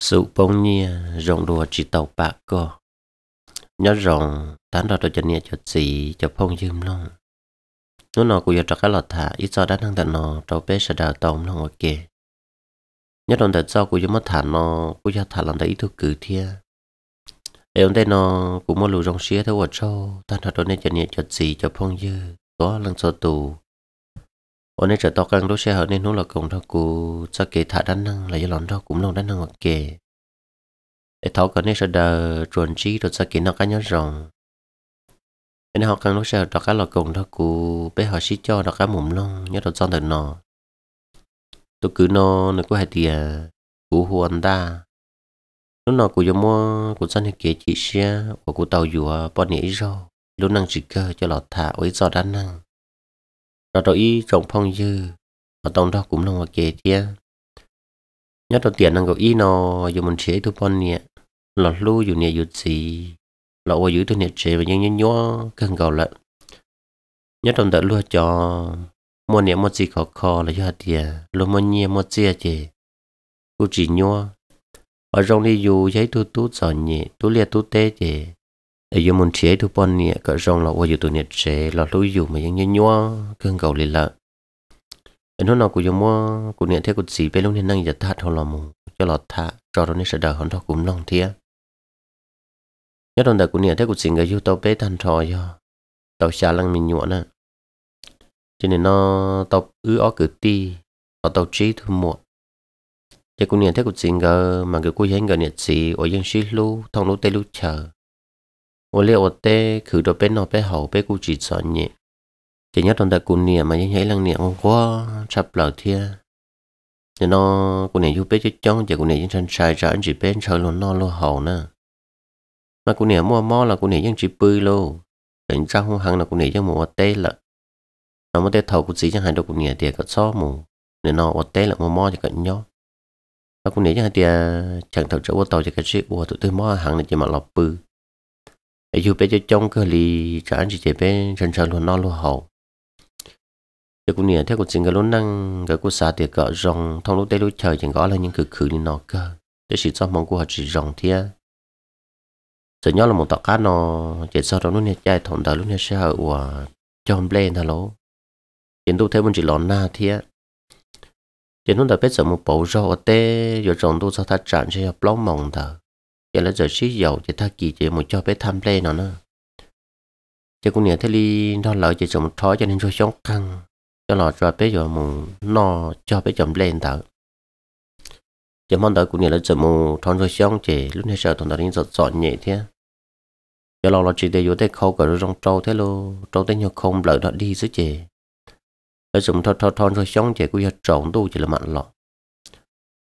sự bông nhia rộng đùa chỉ tàu bạc co nhớ rộng tán đo đồ cho nhẹ cho chị cho phong dùm lòng nó nó cũng cho các lọt thả ít do đã thằng tận nó trâu bé sẽ đào tông lòng ở kề nhớ đồng thời sau cũng cho mất thả nó cũng cho thả làm tại ít thuộc cử thia em đây nó cũng mua lù rong xía theo ở trâu tán đo đồ nhẹ cho nhẹ cho chị cho phong dư có lần số tù ở nơi trở to căng đôi xe hở nên nó là cùng thao cụ cho kể thả đan năng là do lòn thao cũng lòng đan năng hoặc kể để tháo cái nơi sẽ đờ chuẩn trí rồi cho kể nó cá nhớ rồng nên họ căng đôi xe đó cá là cùng thao cụ bé họ xí cho đó cá mồm long nhớ rồi cho thật nọ tôi cứ nó nó có hai tiền của huân ta lúc nào của mua của dân thì kể chị xe của của tàu dù bọn nhảy rau lúc năng chỉ cơ cho lọt thả ấy do đan năng nó rồi y trồng phong dư ở tông đó cũng là một kề tia nhất đầu tiền năng cậu y nó dùng mình chế tu pon nè lọt lu dù nè dù gì là ô giữ tu nè chế và nhân nhân nhó cần cầu lợn nhất trong đợt luôn cho mua nè mua gì khó khó là do tiền luôn mua nhẹ mua chia chế cô chỉ nhó ở trong đi dù giấy tu tu sợ nhẹ tu liệt tu tê chế ai yêu muốn chế thu bọn nè cả rong là ôi tụi nè chế là lối dù mà những nhua cơn cầu lì lợ anh nói nào của giống mua của nè theo của gì bên luôn nên năng giờ thắt thôi là mù cho lọt thà cho đó nè sẽ đợi hắn thọ cũng lòng thia nhớ đòn đời của nè theo của gì người yêu tao bé thằng trò giờ tàu xa lăng mình nhua nè cho nên nó tàu ứ ó cử ti họ tao trí thu muộn cho cũng nè theo của gì người mà người cô thấy người nè gì ở dân sĩ lu thông lu tây lu chờ ô lê ô tê khử đồ bên nó bé hậu bé cụ chỉ sợ nhẹ chỉ nhớ trong đại cụ nè mà nhảy lăng nè không quá chập lở thia cho nó cụ nè chú bé cho chong chỉ cụ nè chân trai trả anh chỉ bé chờ luôn nó luôn hậu nè mà cụ nè mua mò là cụ nè dân chỉ bươi luôn, đến trang hung hăng là cụ nè dân mua tê lợ nó mua tê thầu cụ chỉ chẳng hạn đâu cụ nè thì có xó mù nên nó ô tê là mua mò thì cận nhau mà cụ nè chẳng hạn thì chẳng thầu chỗ ô tàu thì cái chuyện ô tụi tôi mua hàng này chỉ mà lọc bươi ấy chú bé cho trông cơ lì trả anh chị chế bé chân chân luôn nó luôn hậu giờ cũng nhớ thấy cuộc sinh cái lúc năng cái cuộc xã tiệc cỡ rồng thông lúc tây lúc trời chẳng có là những cực khử đi nó cơ để chỉ cho mong của họ chỉ rồng thia sợ nhau là một tọt cá nó chỉ sau đó lúc này chạy thòng đầu lúc này sẽ ở của chom lên thà lố chiến tôi thấy mình chỉ lòn na thia chiến lúc đó biết sợ một bầu rau ở tê rồi rồng tu sao ta chặn sẽ blog mỏng thở giờ là giờ xí dầu thì ta kỳ chỉ một cho bé tham lê nó nữa chứ cũng nhớ thế li nó lợi chỉ dùng thói cho nên cho sống căng cho lọt cho bé rồi mù no cho bé chồng lên thở chỉ mong đợi cũng nhớ là giờ mù thon rồi sống chỉ lúc này sợ thằng đó nên giọt giọt nhẹ thế cho lo lo chỉ để vô thấy khâu cả rồi trong trâu thế lô trâu thế nhau không lợi đó đi chứ chỉ ở dùng thon thon thon rồi sống chỉ cũng giờ trộn tu chỉ là mặn lọ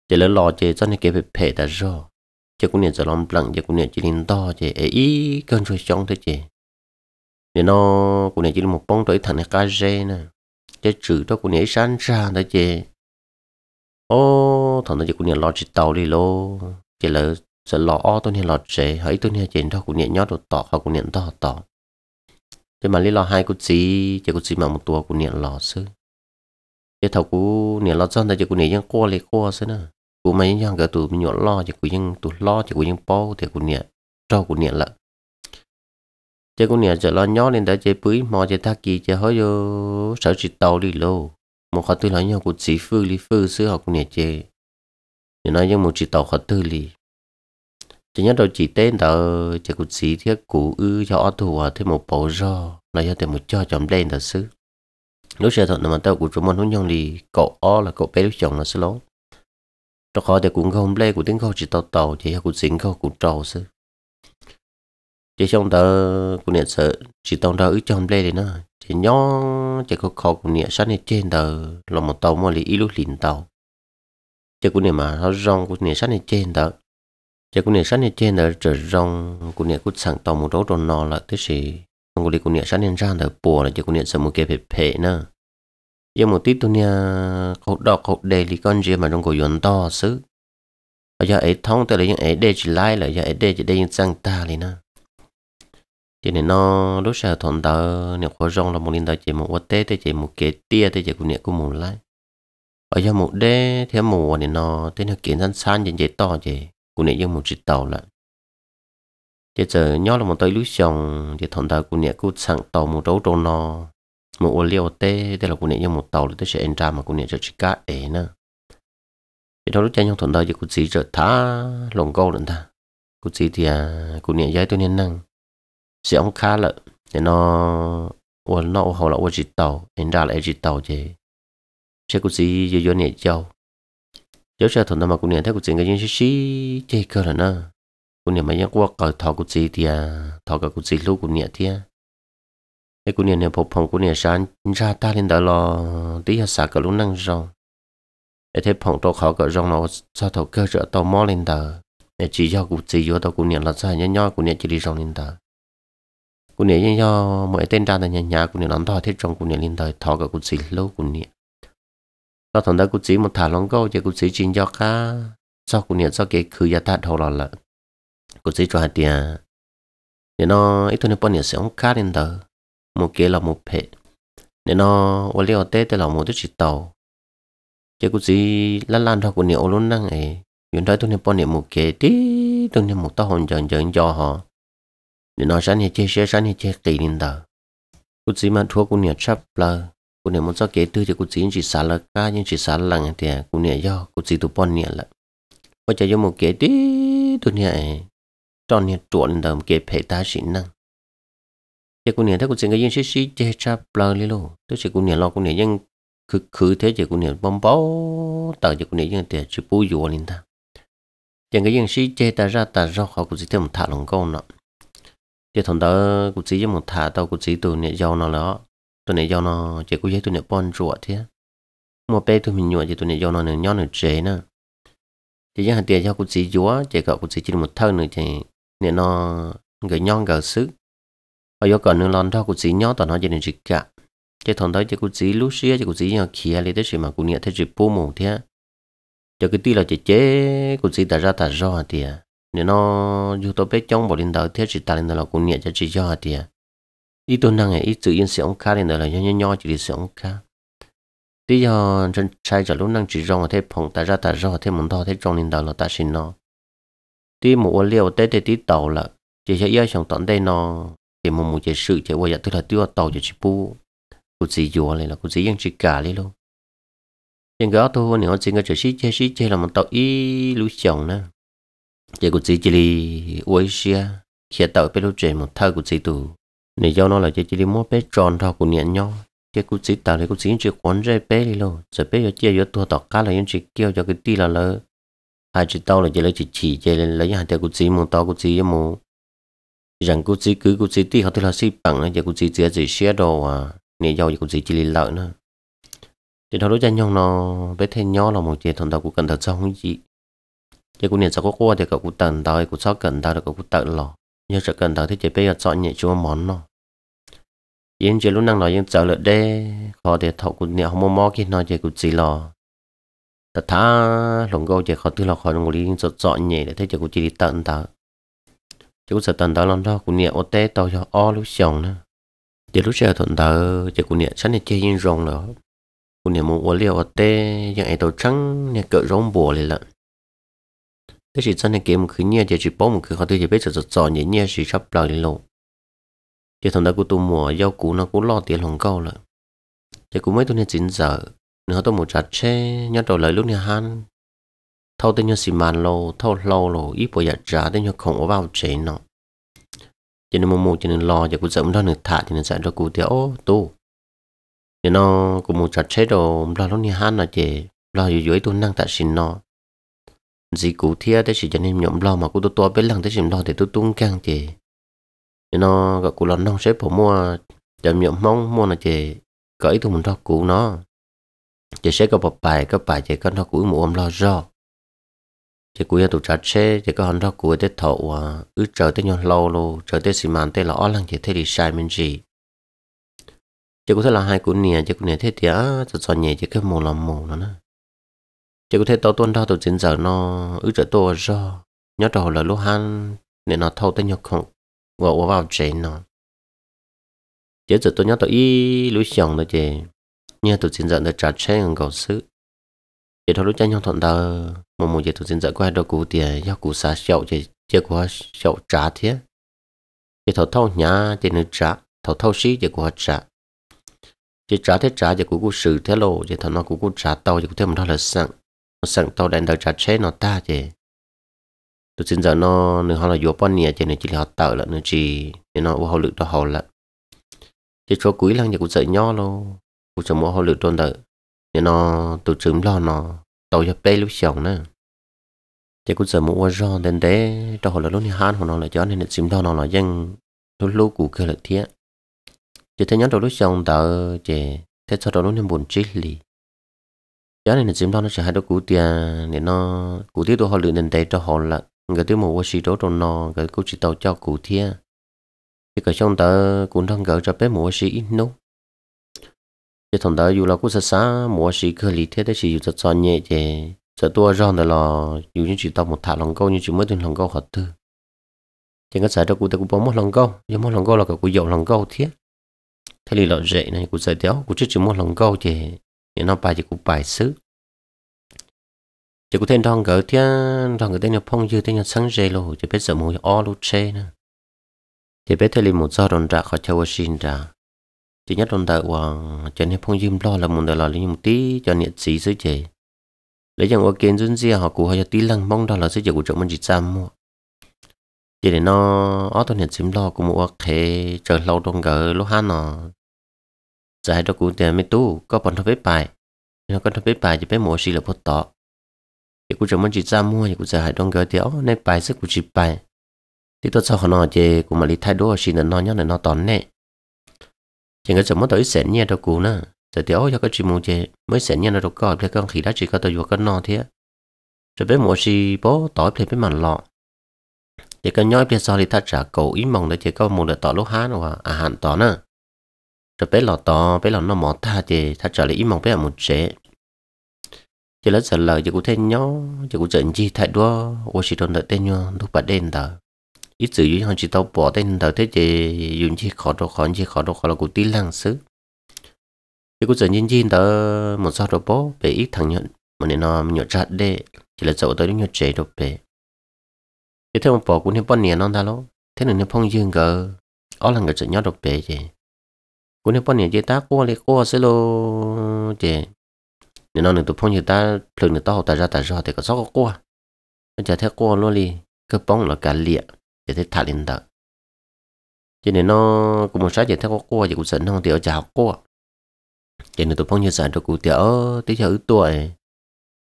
chỉ là lo chỉ cho nên cái việc phê đã rồi chứ cũng nên giờ lòng lặng chứ cũng nên chỉ nên to chứ ấy cần phải trong thế chứ nên nó cũng nên chỉ một bông tới thằng cái dê nè cái trừ đó cũng nên sáng ra thế chứ ô thằng đó chỉ cũng nên lo chỉ tàu đi lô chỉ là sẽ lo o tôi nên lo chế hãy tôi nên chuyện đó cũng nên nhót được tỏ hoặc cũng nên to tỏ thế mà lý lo hai cô gì, chỉ cô gì mà một tua cũng nên lo chứ? cái thầu cũng nên lo chân thì chỉ cũng nên những qua lấy qua sư nữa กูไม่ยังก็ตัว mình nhọn lo chỉ của những tụ lo chỉ của những bao thì của nè trâu của nè lợn chỉ của nè giờ lo nhó lên đã chơi bưởi mò chơi thác kỳ chơi hơi chỉ tàu đi lô một khó tư lo nhau của chỉ phư lý phư xưa học của nè chơi nhưng nói giống một chỉ tàu khó tư lý chỉ nhớ đầu chỉ tên tờ chỉ của chỉ thiết cụ ư cho thủ ở à, một bộ ro là do thêm một cho chồng đen tờ xứ lúc xưa thật mà tao của chúng mình hướng nhau thì o là cậu bé lúc chồng là số lớn trong khó thì cũng không lê của tiếng khâu chỉ tàu tàu thì cũng dính khâu cũng trâu sư chỉ trong đó cũng nhận sợ chỉ tàu đó ít trong lê đấy nó chỉ nhó chỉ có khó cũng nhận sát này trên tờ là một tàu mà lý ít lúc liền tàu chỉ cũng nhận mà nó rong cũng nhận sát này trên tờ chỉ cũng nhận sát này trên tờ trở rong cũng nhận cũng sẵn tàu một rốt rồi nó là thế gì không có lý cũng nhận sát này ra tờ bùa là chỉ cũng nhận sợ một cái phải phê nữa giờ một tí tôi nha cậu đỏ cậu đề thì con gì mà trong cổ yến to xứ ở giờ ấy thông tới là những ấy đề chỉ lại là giờ ấy đề chỉ đây những sang ta này nè chỉ nên nó lúc sau thuận ta nếu khó rong là một linh ta chỉ một vật tế thì chỉ một kế tia thì chỉ cũng niệm cũng một lại ở giờ một đế theo mùa thì nó thế nó kiến san san chỉ chỉ to chỉ cũng niệm như một chiếc tàu lại chỉ giờ nhớ là một tay lúc xong thì thuận ta cũng niệm cũng sang tàu một đấu trâu nó một ô liu tê đây là cũng như một tàu tôi sẽ entra mà cũng nhẹ cho chỉ cá ế nữa. thì đó lúc chơi nhau thuận đời thì cũng chỉ trở thả lồng câu nữa ta cũng chỉ thì à cũng nhẹ giấy tôi nên năng sẽ ông khá lợi để nó ô nó ô hồ là ô chỉ tàu entra ra lại chỉ tàu chứ sẽ cũng chỉ do do nhẹ châu giờ sẽ thuận đời mà cũng nhẹ thấy cũng chỉ cái gì chỉ chơi cơ là nè cũng nhẹ mà nhắc qua cờ thọ cũng chỉ thì à thọ cả cũng chỉ lúc cũng nhẹ thì cái cô niên này phục phòng cô niên sáng ra ta lên đó lo tí hạt xả cả lúc năng rong để thấy phòng tôi khó cả rong nó sao thầu cơ rửa tàu mò lên đó để chỉ cho cụ chỉ cho tàu cô niên là sao nhớ nhoi cô niên chỉ đi rong lên đó cô niên nhớ nhoi mọi tên ra là nhà nhà cô niên lắm thôi thế trong cô niên lên đời thọ cả cụ chỉ lâu cô niên sau thằng đó cụ chỉ một thả lóng câu chỉ cụ chỉ chỉ cho cá sau cô niên sau cái khử gia ta thầu là lợn cụ chỉ cho hạt tiền thì nó ít thôi nó bao nhiêu sẽ không cá lên đời một kế là một phe nên nó ở liệu tế tế là một chút tàu chứ cũng gì lan lan thôi của nhiều luôn năng ấy hiện tại tôi nên bao niệm một kế tí tôi nên một tao hồn dần dần cho họ nên nó sẵn thì chơi sáng sáng thì chơi kỳ nên đó cũng gì mà thua của nhiều chấp là của nhiều một số kế tư thì cũng gì chỉ xả là ca nhưng chỉ xả là thì của nhiều do cũng gì tụi bao niệm là bây giờ một kế tí tôi này cho nhiều chuẩn đầm kế phải ta xịn năng chị cũng nè, thấy cũng xin cái dân xí xí chê chắp lơ lý luôn tức chị cũng nè, lo cũng nè, dân cứ cứ thế chị cũng nè, bom bó tờ chị cũng nè, dân tiền chị bù dùa lên ta chẳng cái dân xí chê ta ra ta ra khỏi cũng chỉ thêm một thả lòng câu nọ chị thằng đó cũng chỉ một thả tao cũng chỉ tụi niệm giàu nó đó tụi niệm giàu nó chị cũng thấy tụi niệm bon rùa thế một bé tụi mình nhụa chị tụi niệm giàu nó nữa nhon nữa chế nữa chị dân hàng tiền cho cũng chỉ dúa chị cậu cũng chỉ chỉ một thân nữa chị niệm nó người nhon gờ sức ở ờ, có nương lon thao của chỉ nhớ toàn nói chỉ nên chỉ cả chỉ thằng đó chỉ của chỉ lúc xưa chỉ của chỉ nhớ kia lấy tới sự mà cũng nhớ thấy chỉ bù mù thế cho cái tí là chỉ chế của chỉ đã ra ta rõ thì nếu nó dù tôi biết trong bộ linh đạo thế chỉ ta lên là cũng nhớ cho chỉ rõ thì ít tôi năng ấy ít tự yên sẽ ông ca lên là nho nho chỉ sẽ ông ca tí do trên sai giờ lúc năng chỉ rõ thế phòng ta ra ta rõ thế muốn thao thế trong linh đạo là ta xin nó tí một liều tế thì tí tàu là chỉ sẽ yêu chồng tận đây nó chỉ một một chỉ sự chỉ bây giờ tôi là tiêu tàu chỉ chỉ bu cụ chỉ dùa này là cụ chỉ dân chỉ cả đấy luôn nhưng cái tôi nếu chỉ cái chỉ sĩ chỉ sĩ chỉ là một tàu ý lũ chồng nè chỉ cụ chỉ chỉ đi uế xia khi tàu bên lũ trẻ một thơ cụ chỉ tù này do nó là chỉ chỉ đi mua bé tròn thôi cụ nhận nhau chỉ cụ chỉ tàu này cụ chỉ chỉ quấn ra bé đi luôn rồi bé giờ chỉ giờ tôi tàu cá là những chỉ kêu cho cái ti là lỡ hai chỉ tàu là chỉ lấy chỉ chỉ chỉ lấy hàng theo cụ chỉ một tàu cụ chỉ một rằng cô chỉ cứ cô chỉ tí họ thì là xí bằng giờ cô chỉ chỉ chỉ xe đồ à nè giàu giờ cô chỉ chỉ lì lợn nữa thì đó đối tranh nhau nó bé thêm nhỏ là một chuyện thằng tao cũng cần thật sao không gì giờ cô niệm sau có qua thì cậu cũng tận tao cũng sao cần tao được cậu cũng tận lò nhưng sợ cần tao thì chỉ bây giờ chọn nhẹ chúa món nó yên chuyện lúc năng nói yên chờ lợi đê khó thì thọ cũng niệm không mò mò kia nói giờ cũng chỉ lò thật tha lòng gâu giờ khó tư là khó ngồi đi chọn nhẹ để thấy giờ cũng chỉ tận tao chú sợ tần tờ lon đó cũng nhẹ ô tê tàu cho o lúc xong nữa giờ lúc giờ tần tờ giờ cũng nhẹ sẵn là chơi yên rong đó cũng nhẹ muốn ô liều ô tê giờ ấy tàu trắng nhẹ cỡ rong bùa lên lận thế chỉ sẵn là kiếm một thứ nhẹ chỉ chỉ bó một thứ khó tư giờ biết sợ sợ sợ nhẹ nhẹ chỉ sắp lời lộ giờ thằng ta cũng tu mùa giao cũ nó cũng lo tiền hồng câu lận giờ cũng mấy tuần này chín giờ nữa tôi một chặt che nhát đầu lời lúc này han thâu tên nhau xì màn lô thâu lâu lô ít bộ giờ trả tên nhau không có vào chế nó cho nên mua mù cho nên lo giờ cũng dẫm đó được thả cho nên sẽ cho cụ thì ô tu cho nó cũng một chặt chế đồ lo lúc này hắn là chế lo dưới dưới tôi năng tại xin nó gì cụ thia thế chỉ cho nên nhộm lo mà cụ tôi to bên lăng thế chỉ lo để tôi tung căng chế cho nó gặp cụ lo bỏ mua chậm nhộm mong mua là chế cởi tôi mình đó cụ nó chế sẽ có bọc bài có bài chế có nó cụ mù ôm lo do chỉ cuối tụ trả chế chỉ có hòn đó cuối tới thầu à ứ trở tới nhon lâu lô trở tới xi măng tới lọ lăng chỉ thấy đi sai mình gì chỉ có thể là hai cuốn nè chỉ cuốn nè thế thì á tụ chọn nhẹ chỉ cái mù làm mù nữa nè chỉ có thể tao tuân đó tổ chính giờ nó ứ chờ tôi do nhớ đầu là lúc han nên nó thâu tới nhọc không vào vào chế nó chỉ giờ tôi nhớ tổ y lối xong nữa chị nhớ tổ chính giờ nó trả chế ngon cầu sự chỉ thôi lúc chơi nhau thuận đời mà một giờ tôi xin giải qua đâu cụ thì do cụ xa sẹo thì chưa có sẹo trả thế thì thầu thâu nhá thì nó trả thầu thâu xí thì có trả chỉ trả thế trả thì cụ cụ xử thế lộ thì thầu nó cụ cụ trả tàu thì cụ thêm một đó là sẵn nó sẵn tàu đang đợi trả chế nó ta thì tôi xin giờ nó nữa họ là vô bao nhiêu thì nó chỉ họ tờ là nó chỉ thì nó họ lực đó họ là chỉ cho quý lần thì cũng dạy nhau luôn cũng chẳng mua họ lực tuần tự nên nó tổ chức lo nó tôi cho play lúc chồng nữa chỉ cũng giờ mua ron đến đấy cho họ là lúc này hát họ nói là cho nên là sim thôi nó là dân lúc lúc cũ kia là thiết chỉ thấy nhắn đầu lúc chồng tờ chỉ thấy sau đầu lúc này buồn chết lì cho nên là sim thôi nó sẽ hai đứa cũ tiền để nó cũ tiếp tôi họ lựa đến đấy cho họ là người tiêu mua xí đó cho nó người cũng chỉ tàu cho cũ thiết chỉ cái trong tờ cũng thằng gỡ cho bé mua xí ít nốt chỉ thằng đó dù là cũng sợ sáng, mua sĩ khởi lý thế đấy chỉ dù sợ nhẹ thế sợ tua rong đó là dù như chỉ tao một thả lòng câu như chỉ mới từng lòng câu hợp tư thì cái sợ đó cũng đã cũng bỏ một lòng câu nhưng một lòng câu là cái cũng dậu lòng câu thế thế thì lọ dễ này cũng sợ đéo cũng chỉ chỉ một lòng câu thì thì nó bài thì cũng bài xứ chỉ có thêm thằng gỡ thế thằng gỡ tên nhập phong dư tên nhập sáng rễ luôn chỉ biết sợ mùi o lu chê nữa chỉ biết thế thì một giờ đòn ra khỏi chơi xin ra chỉ nhất trong đời và cho nên phong dùm lo là muốn đời là lấy một tí cho nhiệt sĩ sứ chế lấy chẳng qua kiến dân riêng họ cụ cho tí lăng mong đó là sứ chế của chúng mình chỉ xăm mua chỉ để nó ở tôi nhiệt sĩ lo của một khế chờ lâu trong gỡ lúc hắn nó giải đó cụ tiền mấy tu có bọn thằng bếp bài nó có thằng bếp bài chỉ biết mỗi xì là phốt tọ chỉ của chúng mình chỉ xăm mua chỉ của giải trong gỡ thì ở nên bài sức của chỉ bài thì tôi sau họ nói chỉ của mà lý thái đổi xì là nó nhớ là nó tòn nè mất tới 제가 좀 더이 센냐 더구나 giờ thì ôi cái chuyện chế mới sẽ nhận được coi phải con khí đã chỉ có tôi vừa con nọ thế rồi bé mua gì bố tối phải bé mặn lọ thì cái nhói bên sau thì thắt trả cầu ý mong để chỉ có một đợt tỏ lúc hát hoặc à. à hạn tỏ nữa rồi bé lọ tỏ bé lọ nó mỏ ta thì thắt trả lại ý mong bé một chế chỉ là giờ lời chỉ có thế nhó chỉ có trận chi thay đua ô chỉ đồn đợi tên nhau lúc bắt đêm tờ ít sử dụng hàng chỉ tàu bỏ tên tàu thế chế dùng chỉ khó đồ khó chỉ khó đồ khó là cụ tí lăng xứ thì cụ giờ nhân viên đó một sao đồ bó về ít thằng nhận mà nên nó nhỏ chặt đê chỉ là dậu tới những nhỏ chế đồ về thế theo một bỏ cũng nên bao nhiêu non ta lố thế nên phong dương gờ ó là người chợ nhỏ đồ về chứ cũng nên bao nhiêu chế ta qua lấy qua sẽ lô chứ nên nó được tụi phong như ta thường được ta ta ra ta ra thì có có qua nó chả theo qua luôn đi cứ bóng là cả liệt giờ thế thả lên đợi cho nên nó cũng một số giờ thế có cô giờ cũng sẵn không tiểu chào cô cho nên tôi phong như sẵn cho cụ tiểu tí chờ ước tuổi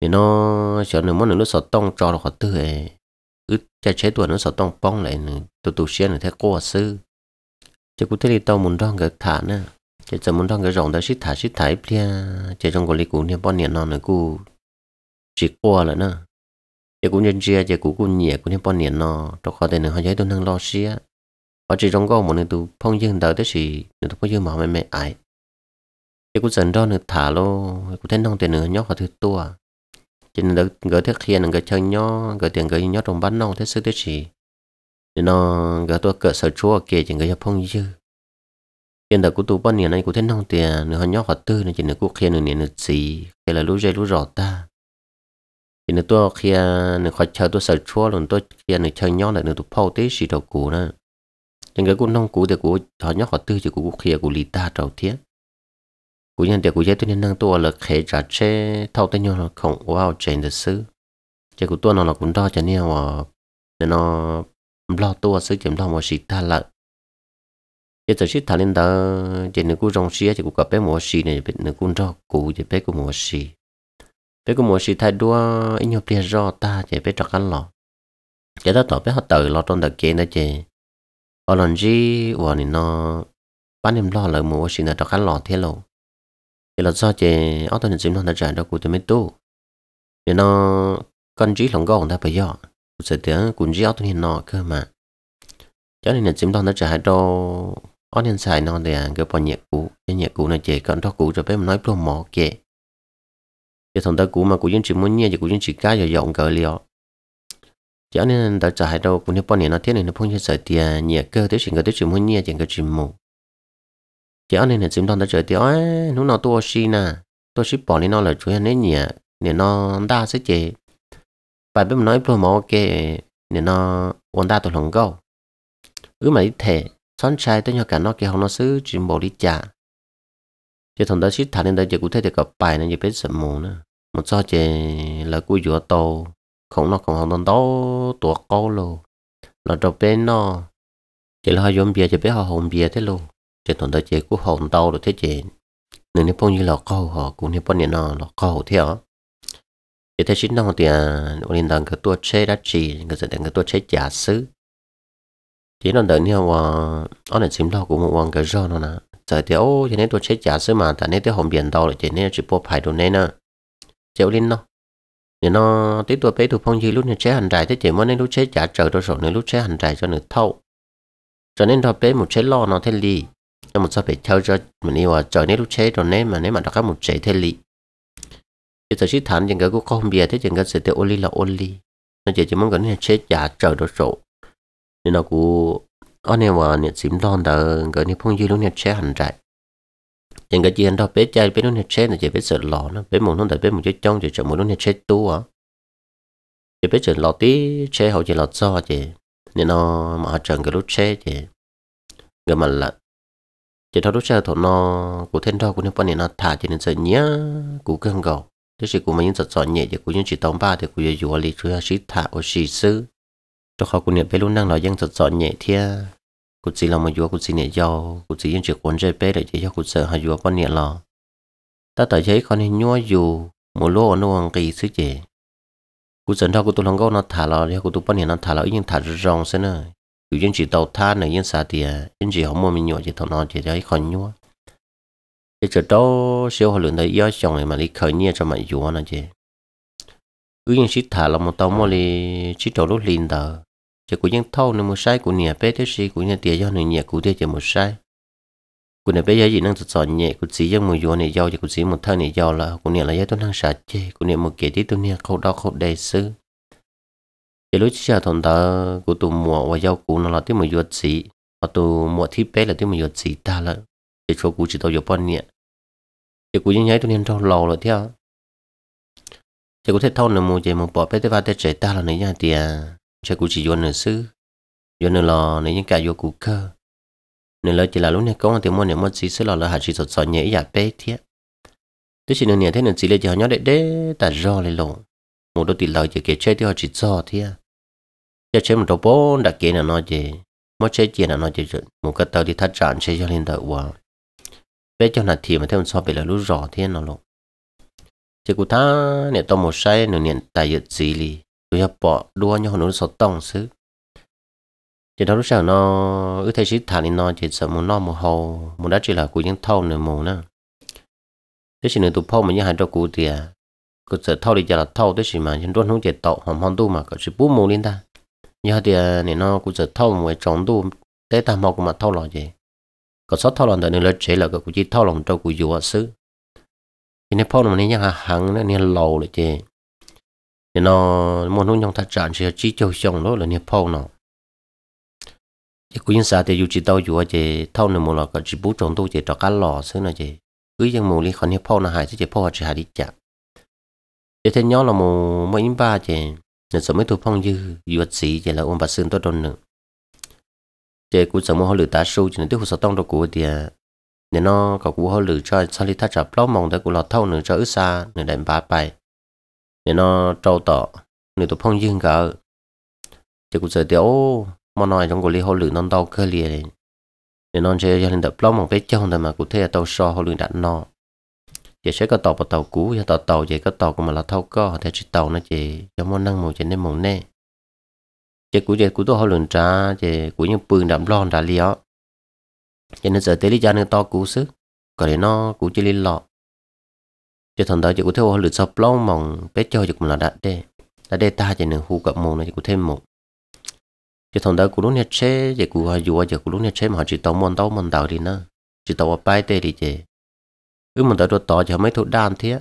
nên nó sợ nữa món nữa nó sợ tông cho nó khó tư ấy ước cha chế tuổi nó sợ tông bong lại tụi tụi xe này thế cô sư cho cụ thấy đi tàu muốn đoan cái thả nè chỉ cho muốn thằng cái rộng đó xít thả xít thải plia chỉ trong cái lịch cụ niệm bao niệm non này cụ chỉ qua là nè giờ cũng nhân chia giờ cũng cũng nhẹ cũng thêm bao nhiêu nó trong khó tiền họ giấy tôi năng lo xia họ chỉ trong có một người tụ phong dân đầu tới gì người tôi có dân mà mẹ mẹ ai giờ cũng dần đó nữa thả lô cũng thấy nông tiền nữa nhóc họ thứ to chỉ nên được gửi thiết khiên người chơi nhó gửi tiền gửi nhó trong bán nông thế sự tới gì nên nó gửi tôi cỡ sở chúa kia chỉ gửi phong dư hiện tại của tôi bao nhiêu này cũng thấy nông tiền nữa họ nhóc họ tư nữa chỉ nữa cũng khiên nữa nữa gì cái là lú dây lú rọ ta vì nó tôi khi à, nó khỏi chờ tôi sợ chua luôn tôi khi à, nó chơi nhau lại nó tôi phao tế xì đầu cũ nữa nhưng cái cũng nông cũ thì cũ họ nhóc họ tư thì cũ khi cũng lì ta đầu thiết cũng nhân thì cũng dễ tôi nên năng tôi là khé trả chế thâu tới nhau nó không wow trên được xứ chỉ của tôi nó là cũng đo cho nên mà nó lo tôi xứ chấm đo mà xì ta lại chỉ tổ chức thằng lên đó chỉ nên cũng rong xí chỉ cũng gặp bé mua xì này bên nên cũng đo cũ chỉ bé cũng mua xì bé cũng muốn sĩ thay đua ít nhiều tiền rõ ta chỉ bé trọc ăn lọ chỉ ta tỏ bé họ tự lo trong đặc kia nữa chị ở lần gì và nên nó bán em lo lợi mua sĩ nữa trọc ăn lọ thế lộ chỉ là do chị ở tuần chính nó đã trả được của tụi mình tu nên nó con chỉ lòng gòn ta phải dọ. Sẽ tiếng cũng chỉ ở tuần hiện nọ cơ mà cho nên là chính đã trả đồ ở nên xài nó để à, cái bọn nhẹ cũ cái nhẹ cũ này chị con đó cũ cho bé nói pro mỏ kệ giờ thằng ta cũ mà cũng chỉ muốn nhẹ giờ cũng chỉ cá giờ dọn cỡ liọ cho nên đã trả đâu cũng như bao nhiêu nó thế này nó phong như sợ tiền nhẹ cơ tới chuyện cái tới muốn nhẹ chuyện cái chuyện mù cho nên là chúng ta đã trở tiền lúc nào tôi xin nè tôi ship bỏ lên nó là chuyện nên nhẹ nên nó đa sẽ chế và bên nói pro mà ok nên nó ổn đa tôi lòng ứ mà đi thể sáng trai tới nhau cả nó kia không nó xứ chuyện bộ đi trả chứ thằng đó xít thằng nên đây giờ cụ thể thì gặp bài nên giờ biết sợ mù nữa một sao chị là cú dừa tàu không nó không học thằng đó tuột câu là đầu bên nó chị là hai bia chị biết họ hồng bia thế lô chị thằng đó chị cú hồng tàu rồi thế chị nên nếu bao nhiêu là câu họ cũng nếu bao nhiêu nó là câu theo chị thấy xít nó thì bọn mình đang cái tua chế đã chỉ người dân đang cái tua chế giả sứ chỉ nó đợi nhau và ở này xím lo cũng một quan cái rau nó nè giờ tiểu thì nên tôi chết giả sớm mà tại nên tôi không biển đâu rồi thì nên chỉ bộ phải đồ nên nè chịu linh nó nên nó tí tôi bé tôi phong gì lúc này chết hành trại thế chỉ muốn nên lúc chết giả chờ tôi rồi nên lúc chết hành trại cho nửa thâu cho nên tôi bé một chết lo nó thế li cho một sao phải theo cho mình yêu à chờ nên lúc chết rồi nên mà nếu mà đặt các một chế thế li thì tôi chỉ thản chừng cái cũng không biết thế chừng cái sự tiểu ô li là oli, li nó chỉ chỉ muốn cái này chết giả chờ tôi rồi nên nó cũng ở nè vào nè xím lon đờ gần như phong dư luôn nè chế hành trại nhưng cái chuyện đó biết trai biết luôn nè chế là chỉ biết sợ lò nó bé muốn nó đợi bé muốn chơi trong thì chọn muốn luôn nè chế tu à chỉ biết chơi lò tí chế hậu chỉ lò do chỉ nên nó mà chọn cái lúc chế chỉ gỡ mà là chỉ thao lúc chế thôi nó của thiên đo của nè bọn này nó thả chỉ nên sợ nhía của cương gầu thế chỉ của mình sợ sợ nhẹ chỉ của những chỉ tông ba thì của giờ dù lý chưa sĩ thả của sĩ sư cho họ của nè bé luôn năng nói dân sợ sợ nhẹ thia cụ chỉ là một vua cụ chỉ nhẹ giàu cụ chỉ yên chuyện quân chơi bé để chỉ cho cụ sợ hai vua quan nhẹ lo ta tại thấy con hình nhua dù một lô nó hoàng kỳ sức chế cụ sợ thao cụ tu lăng gấu nó thả lo thì cụ tu quan nhẹ nó thả lo yên thả rong xí nữa dù yên chỉ tàu tha nữa yên xả tiền yên à, chỉ không mua mình nhua chỉ thằng nó chỉ thấy con nhua chỉ chờ đó siêu hồi lượng thấy yếu chồng này mà đi khởi nhẹ cho mày vua nó chứ cứ yên chỉ thả lo một tàu mua chỉ trâu lúc liền đời chỉ của những thâu nên một sai của nhà bé thế gì của nhà tiền do nên nhà của thế chỉ một sai của nhà bé giờ gì năng tự chọn nhẹ của sĩ dân một vô này giàu chỉ của sĩ một thân này giàu là của nhà là do tôi năng sạch chế của nhà một kẻ tí tôi nhà khâu đau khâu đầy sư chỉ lúc trước thằng ta của tụ mùa và giàu của nó là tiếng một vô sĩ và tụ mùa thiết bé là tiếng một vô sĩ ta là chỉ cho của chỉ tôi giúp bọn nhẹ chỉ của những nhái tôi nên trong lò rồi theo chỉ có thể thâu nên một chỉ một bộ bé thế và thế trẻ ta là này nhà tiền cho cụ chỉ vô nửa sư vô nửa lò nè những cái vô cụ cơ nửa lời chỉ là lúc này có tiếng mua nửa mua gì sư lò là hạt chỉ sọt sọ nhẹ giả dạ bé thiết tôi chỉ nửa nè thế nửa chỉ là chỉ họ nhớ để đế ta rò lên lộ một đôi tỷ lò chỉ kể chơi thì họ chỉ sọ thiết giờ chơi một đầu bốn đã kể là nói gì mất chơi chuyện là nói gì một cái tàu thì thắt chặt chơi cho lên đợi qua, bé cho là thì mà theo so bị là lúc rõ thế nào lộ chỉ cụ thà nè to một say nửa nè tại dự gì li chủ yếu bỏ đua nhau nó sọt tông xứ chỉ đó lúc sau nó ước thấy sĩ thản nên nó chỉ sợ muốn nó một hồ muốn đã chỉ là của những thâu nữa mù nữa thế chỉ nữa tụ phong mà như hai cho cụ thì à, cứ sợ thâu thì chỉ là thâu thế chỉ mà chúng tôi không chỉ tậu hòm hòn tu mà cứ chỉ bút mù lên ta như thì à, nên nó cũng sợ thâu mà tròn tu tế ta mau cũng mà thâu lại gì có sót thâu lần thì nên lấy chế là cứ chỉ thâu lòng cho cụ dù ở xứ thì nên phong mà nên những hàng hàng nên lầu là gì thì nó muốn nó nhong thật trạng sẽ chỉ cho xong đó là nếp phao nó thì cũng sao thì dù chỉ tao dù chỉ thâu nữa một lọ cái chỉ bút trong tôi chỉ cho cá lò xứ này chỉ cứ chẳng mù đi khỏi nếp phao nó hại chứ chỉ phao chỉ hại đi chả, thì thế nhó là mù mấy im ba chỉ nên sợ mấy tụ phong dư dù sĩ chỉ là ông bà xương tôi đồn nữa chỉ cũng sợ mua họ lửa tá sâu chỉ nên tiếp hồ sợ tông đồ của thì nên à, nó có cũng họ lửa cho sau đi thắt chặt lóc mong tới cũng lọt thâu nữa cho ướt xa nên đánh ba bài nên nó trâu tỏ người tôi phong dương cả thì cũng sợ tiểu mà nói trong cổ lý hồ lử non đau cơ lìa này nên non chơi gia đình tập lóc một cái chân thôi mà cụ thể là tàu so hồ lử đã no chỉ sẽ có tàu và tàu cũ và tàu tàu vậy có tàu của mà là thâu co thì chỉ tàu nó chỉ cho món năng một chỉ nên mỏng nè chỉ cụ chỉ cụ tôi hồ lử trả chỉ cụ những bừng đạm lon đã lió cho nên giờ tới lý do nên tàu cũ sức còn để nó cũ chỉ liên lọ cho thằng đó chỉ có theo lựa sập lâu mong bé cho cũng là đạt đê là đê ta chỉ nên hú gặp mồm này chỉ có thêm một cho thằng đó cũng lúc nhét chế chỉ cũng hoa dùa chỉ cũng lúc nhét chế mà họ tao mòn tao mòn tao đi nữa chỉ tao bay tê đi chứ cứ mình tao cho tao chỉ mấy thuốc đan thế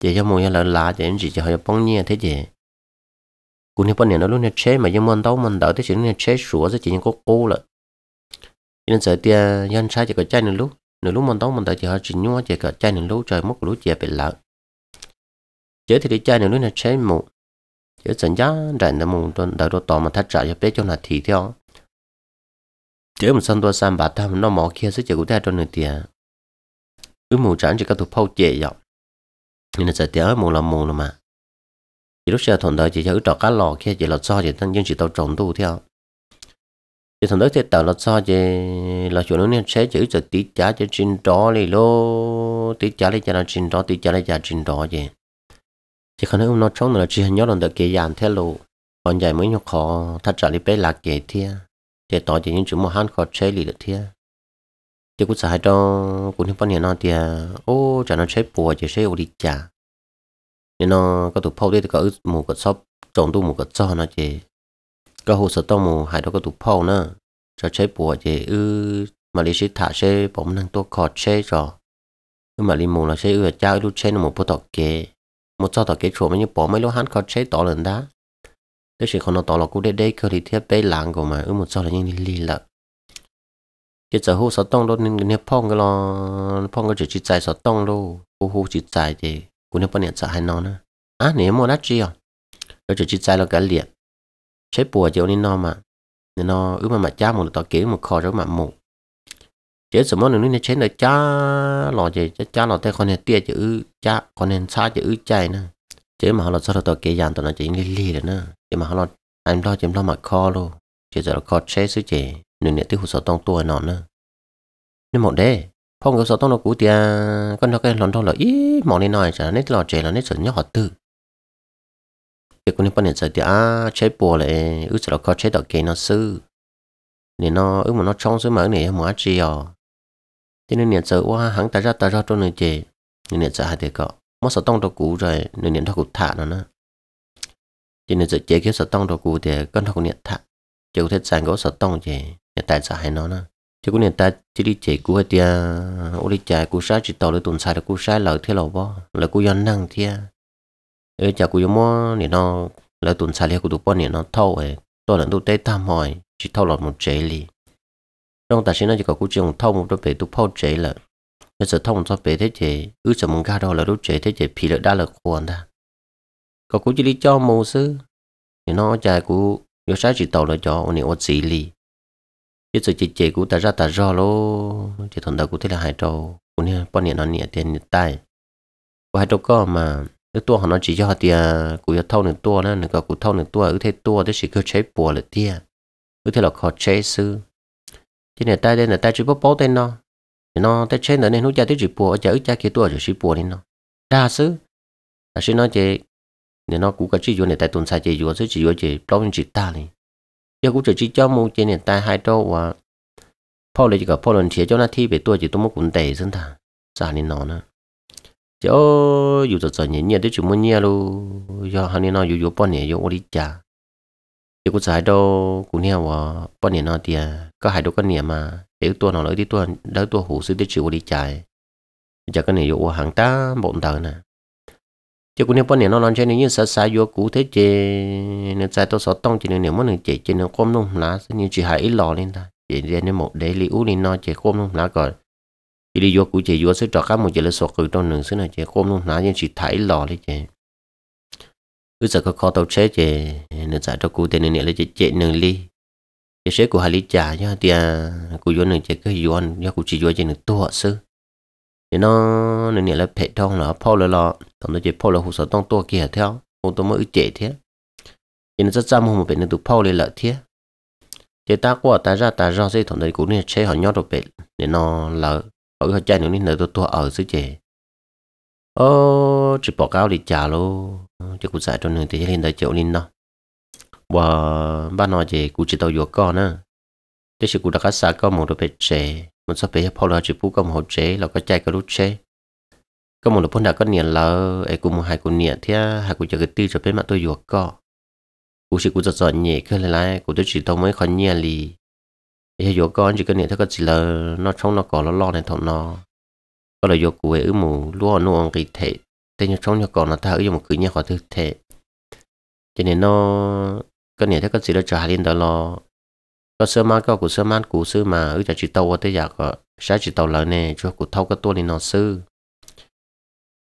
chỉ cho mồm là lá chỉ chỉ cho họ bông nhẹ thế chứ cũng như bọn này nó lúc chế mà nhưng mòn tao mòn tao thế chỉ lúc nhét chế sủa chứ chỉ có cô là nên giờ tia nhân sai chỉ có chai nữa nửa lúc mình tông mình tới chỉ họ chỉ nhua chỉ cả chai nửa lúc trời mốc lúa chè bị lợ chớ thì đi chai nửa lúc này chế mù chớ sẵn giá rải nửa mù tuần đầu đồ tò mà thắt trả cho bé cho là thì theo chớ một xong tôi sang bà tham nó mò kia sẽ chỉ của ta cho nửa tiền cứ mù trắng chỉ có thuộc phâu chè dọc nhưng là giờ tiếng mù là mù là mà chỉ lúc xe thuận đời chỉ cho ứ trọ cá lò kia chỉ là do chỉ tăng nhưng chỉ tao trồng tu theo chứ thằng đất thì tạo là sao chứ là chỗ nó nên sẽ chữ giờ tí trả cho trình đó đi lô tí trả lấy cho nó trình đó tí trả lấy cho trình đó chứ chứ không nói nó trong là chỉ nhớ lần được kia dàn thế lộ còn dài mới nhóc khó thật trả đi bé là kể thia thì tỏ chỉ những chữ mà hắn khó chế lì được thia thì cũng xài cho cũng không phải nhiêu nó thì ô chả nó chế bùa chỉ chế ô đi trả nên nó có tụ phâu đấy thì có một cái shop trộn tu một cái cho nó chỉ ก็หูสตอมูหายดก็ถูกพ่อเนะจะใช้ปัวเจอือมาลิชิตถาเช่ผมนั่งตัวคอดเช่จอคือมาลิมูเราใช้เอือเจ้าลูกเช่นหมูพอตอกเกมุดจตอกเกชัวไม่ยังปอไม่รู้หันคอดเช่ต่อเลยนะได้เชียคนต่อเรากูได้ได้เคยเทียบไปหลังกูมาเออมุดเจอเรายังลีละจะจะหูสตองรถนึงเนี่ยพ่องก็รอพ่องก็จะจิตใจสตองรู้กูหูจิตใจเจกูเนี่ยปนเนี่ยจะให้นอนนะอ่ะเนี่ยมัวนัดจีอ่ะเราจะจิตใจเราก็เลียดใช้ปัวเจ้านี่นอมาเนี่ยนออึมามาจ้าหมดต่อเก๋หมดคอจ้ามาหมดเจ๊สมมติหนึ่งนี่ใช้เนจ้าหล่อเจ๊จ้าหล่อแต่คนเนี่ยเตี้ยจะอื้อจ้าคนเนี่ยช้าจะอื้อใจนะ เจ๊มาหล่อซะต่อเก๋ยานตัวนั้นจะยิ่งลี่ๆเลยนะ เจ๊มาหล่ออันเราเจ๊เรามาคอโลเจ๊จะเราคอใช้ซื้อเจ๊หนึ่งเนี่ยที่หัวสอต้องตัวนอนนะ นี่หมดเด้ พ่อเงาสอต้องเรากูเตี้ยก็เราแค่หลอนทองหล่ออีหมองนิดหน่อยจ้ะนี่หล่อเจ๊เราเนี่ยสนยอดตื่น cái cũng bao nhiêu giờ thì à chế bùa lại ước sẽ có chế đạo kia nó sư nên nó ước mà nó trong sư mà này mà chi à thế nên hiện giờ qua hắn ta ra ta ra cho này chị nên hiện giờ hai thì có mất sợ tông đồ cũ rồi nên hiện đó cũng thả nó nữa cho nên giờ chế cái sợ tông đồ cũ thì con nó cũng hiện thả chỉ có thể sàn có sợ tông chế hiện tài giờ hai nó nữa chỉ có hiện ta chỉ đi chế cũ hay thì ô à, đi chạy cũ sai chỉ tàu để tuần sai được cũ sai lợi thế lầu bo là cũ dân năng thế à ấy chả cú mò nè nó là tuần xài liệt của tụi bọn nè nó thâu ấy tôi là tụi tây tam hỏi chỉ thâu lọt một chế li trong ta xin nó chỉ có cú trường thâu một đôi bể tụi phao chế là nó sẽ thông cho bể thế chế ư sợ mong ga đó là đốt chế thế chế phì lợi đa là quan ta có cú đi cho mồ sư nè nó chả cú nhớ sáng chỉ tàu là cho nè ô xì li chứ sự chỉ chế cú ta ra ta do lô chỉ thằng ta cú thế là hai trâu cú nè bọn nè nó nè tiền tay hai trâu có mà nếu tua nó chỉ cho họ tiền cụ yếu thâu nữa tua nữa nữa cụ thâu nữa tua ư thế tua thế chỉ kêu chế bùa là tia ư thế là khó chế sư thế này ta đây là ta chỉ bố bố tên nó nó ta chế nữa nên hút ra thế chỉ bùa chả ư cha kia tua chỉ chỉ bùa nên nó đa sư ta sẽ nói chế nên nó cũng có chỉ vô này tại tuần sai chế vô sẽ chỉ vô chế đâu chỉ ta này giờ cũng chỉ chỉ cho mong chế này ta hai đâu và Paul lấy chỉ có Paul lần chế cho nó thi về tua chỉ tôi muốn cũng tệ dân ta sao nên nó nữa chứ dù cho cho nhẹ nhẹ đấy chỉ muốn nhẹ luôn do hắn nên nó dù dù bọn nhẹ dù ori cha thì cũng giải đâu cũng nhẹ và bọn nhẹ nó thì à, có hai đứa con nhẹ mà để tua nó lấy đi tua đỡ tua hủ sư đấy chỉ ori cha giờ cái này dù hàng ta bọn tờ nè chứ cũng nhẹ bọn nhẹ nó làm cho nên như sợ sợ vô cũ thế chê nên sai tôi sợ tông chỉ nên nếu muốn nên chê chỉ nên không luôn lá như chỉ hai ít lò lên ta chỉ nên một để liu nên nó chỉ không luôn lá rồi chỉ đi vô cụ chị vô sẽ trọ khác một chị là sọt cử trong nương xứ này chị không luôn nã nhưng chị thấy lò đấy chị cứ giờ có kho tàu xe chị nên giải cho cụ tiền này là chị chị nương ly chị sẽ của hai lý trả nhá thì à, cụ vô nương chị cứ vô ăn nhá cụ chỉ vô chị nương tua sư thì nó nên là phải trong là phao là lò thằng nó chị phao là hồ sơ trong tua kia theo hồ tôi mới chạy thế thì nó rất chăm hôm một bên nó tụ phao lên lợi thế chế ta qua ta ra ta ra sẽ thằng đấy cũng nên chế họ nhót rồi bên để nó lỡ ở cha nữa nên là tôi tôi ở xứ trẻ ô chỉ bỏ cao đi trả lô chứ cũng giải cho người thì lên đại triệu nên nó và ba nói gì cũng chỉ tao vừa con á thế sự cũng đã cắt xả có một đôi bẹt trẻ một số bé phô là chỉ phú phụ một hộp trẻ là có chạy có lúc trẻ có một đôi phun đã có niệm là ấy cũng một hai cụ niệm thế hai cụ chỉ cái tư cho bé mà tôi vừa con cũng chỉ cũng giật giật nhẹ cứ lại lại cũng tôi chỉ tao mới khó nhẹ lì giờ vô con chỉ cần này thôi có chỉ là nó trong nó có nó lo này thằng nó có là vô cuối ở mù lúa nó ăn cái thể tên trong nó còn nó thà ở một cứ nhà khỏi thực thể cho nên nó cần này thôi có chỉ là trả lên đó lo có sơ mát có của sơ mát của sư mà ở trả chỉ tàu tới giờ có sẽ chỉ tàu lại nè cho của thâu cái tua này nó sư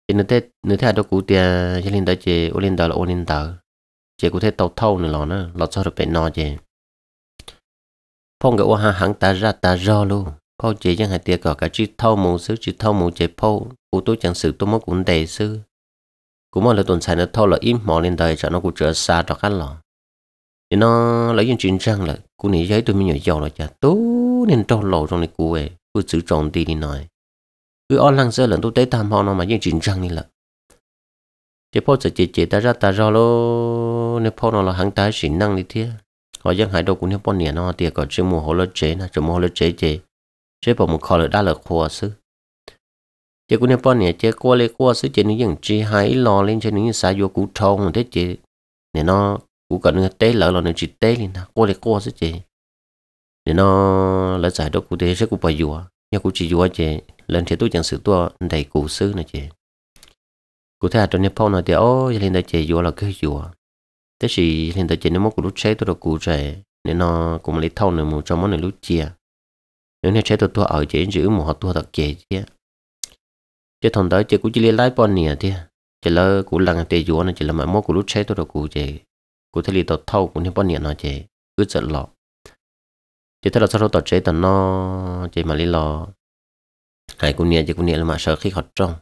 cho nên thế nên thế đó cụ tiền cho nên đó chị ô lên đó là ô lên đó chị có thể tàu thâu này lo nữa lo cho được bệnh nó chứ? phong cái hoa hàng ta ra ta ra luôn phô chỉ chẳng hề tiệt cả cả chỉ thâu mù sứ, chỉ thâu mù chế phô cụ tôi chẳng sự tôi mất cũng đề sư cũng mà là tuần sai nó thâu là im mò lên đời cho nó cụ trở xa cho các lò, thì nó lấy những chuyện rằng là cụ này giấy tôi mới nhỏ giàu là chả tú nên trâu lò trong này cụ về cụ chữ tròn đi đi nói cứ o lăng sơ lần tôi tới tham họ nó mà những chuyện rằng đi là chế phô sẽ chế chế ta ra ta ra luôn, nên phô nó là hàng ta chỉ năng đi thế họ dân hải đâu cũng như bọn nè nó tiệt còn chưa mua hồ lơ chế nè chưa mua hồ lơ chế chế chế bảo một khó lỡ đa lỡ khóa sư chế cũng như bọn nè chế qua lê qua sư chế những dân chế hải lo lên chế những xã vô cũ thông thế chế nè nó cũng cần người tế lỡ là người chỉ tế lên nè qua lê khoa sư chế nè nó lỡ giải đâu cũng thế sẽ cũng phải dùa nhưng cũng chỉ dùa chế lần thế tôi chẳng sự tôi đầy cụ sư nè chế cụ thể cho nên phong nói thì ô lên đây chế dùa là cứ dùa thế thì hiện tại chỉ nó mốc của lúc chế tôi được cụ trẻ nên nó cũng lấy thâu nữa một trong món này lúc chia nếu như chế tôi tôi ở chế giữ một hạt tôi thật chế chứ chế thằng đó chế cũng chỉ lấy lái bọn nè thế chỉ là cũng lần tiền chúa này chỉ là mà mốc của lúc chế tôi được cụ chế cụ thể là tôi thâu cũng như bọn nè nó chế cứ giật lọ chế thế là sau đó tôi chế tao nó chế mà lấy lọ hải cũng nè chế cũng nè là mà sợ khi họ trong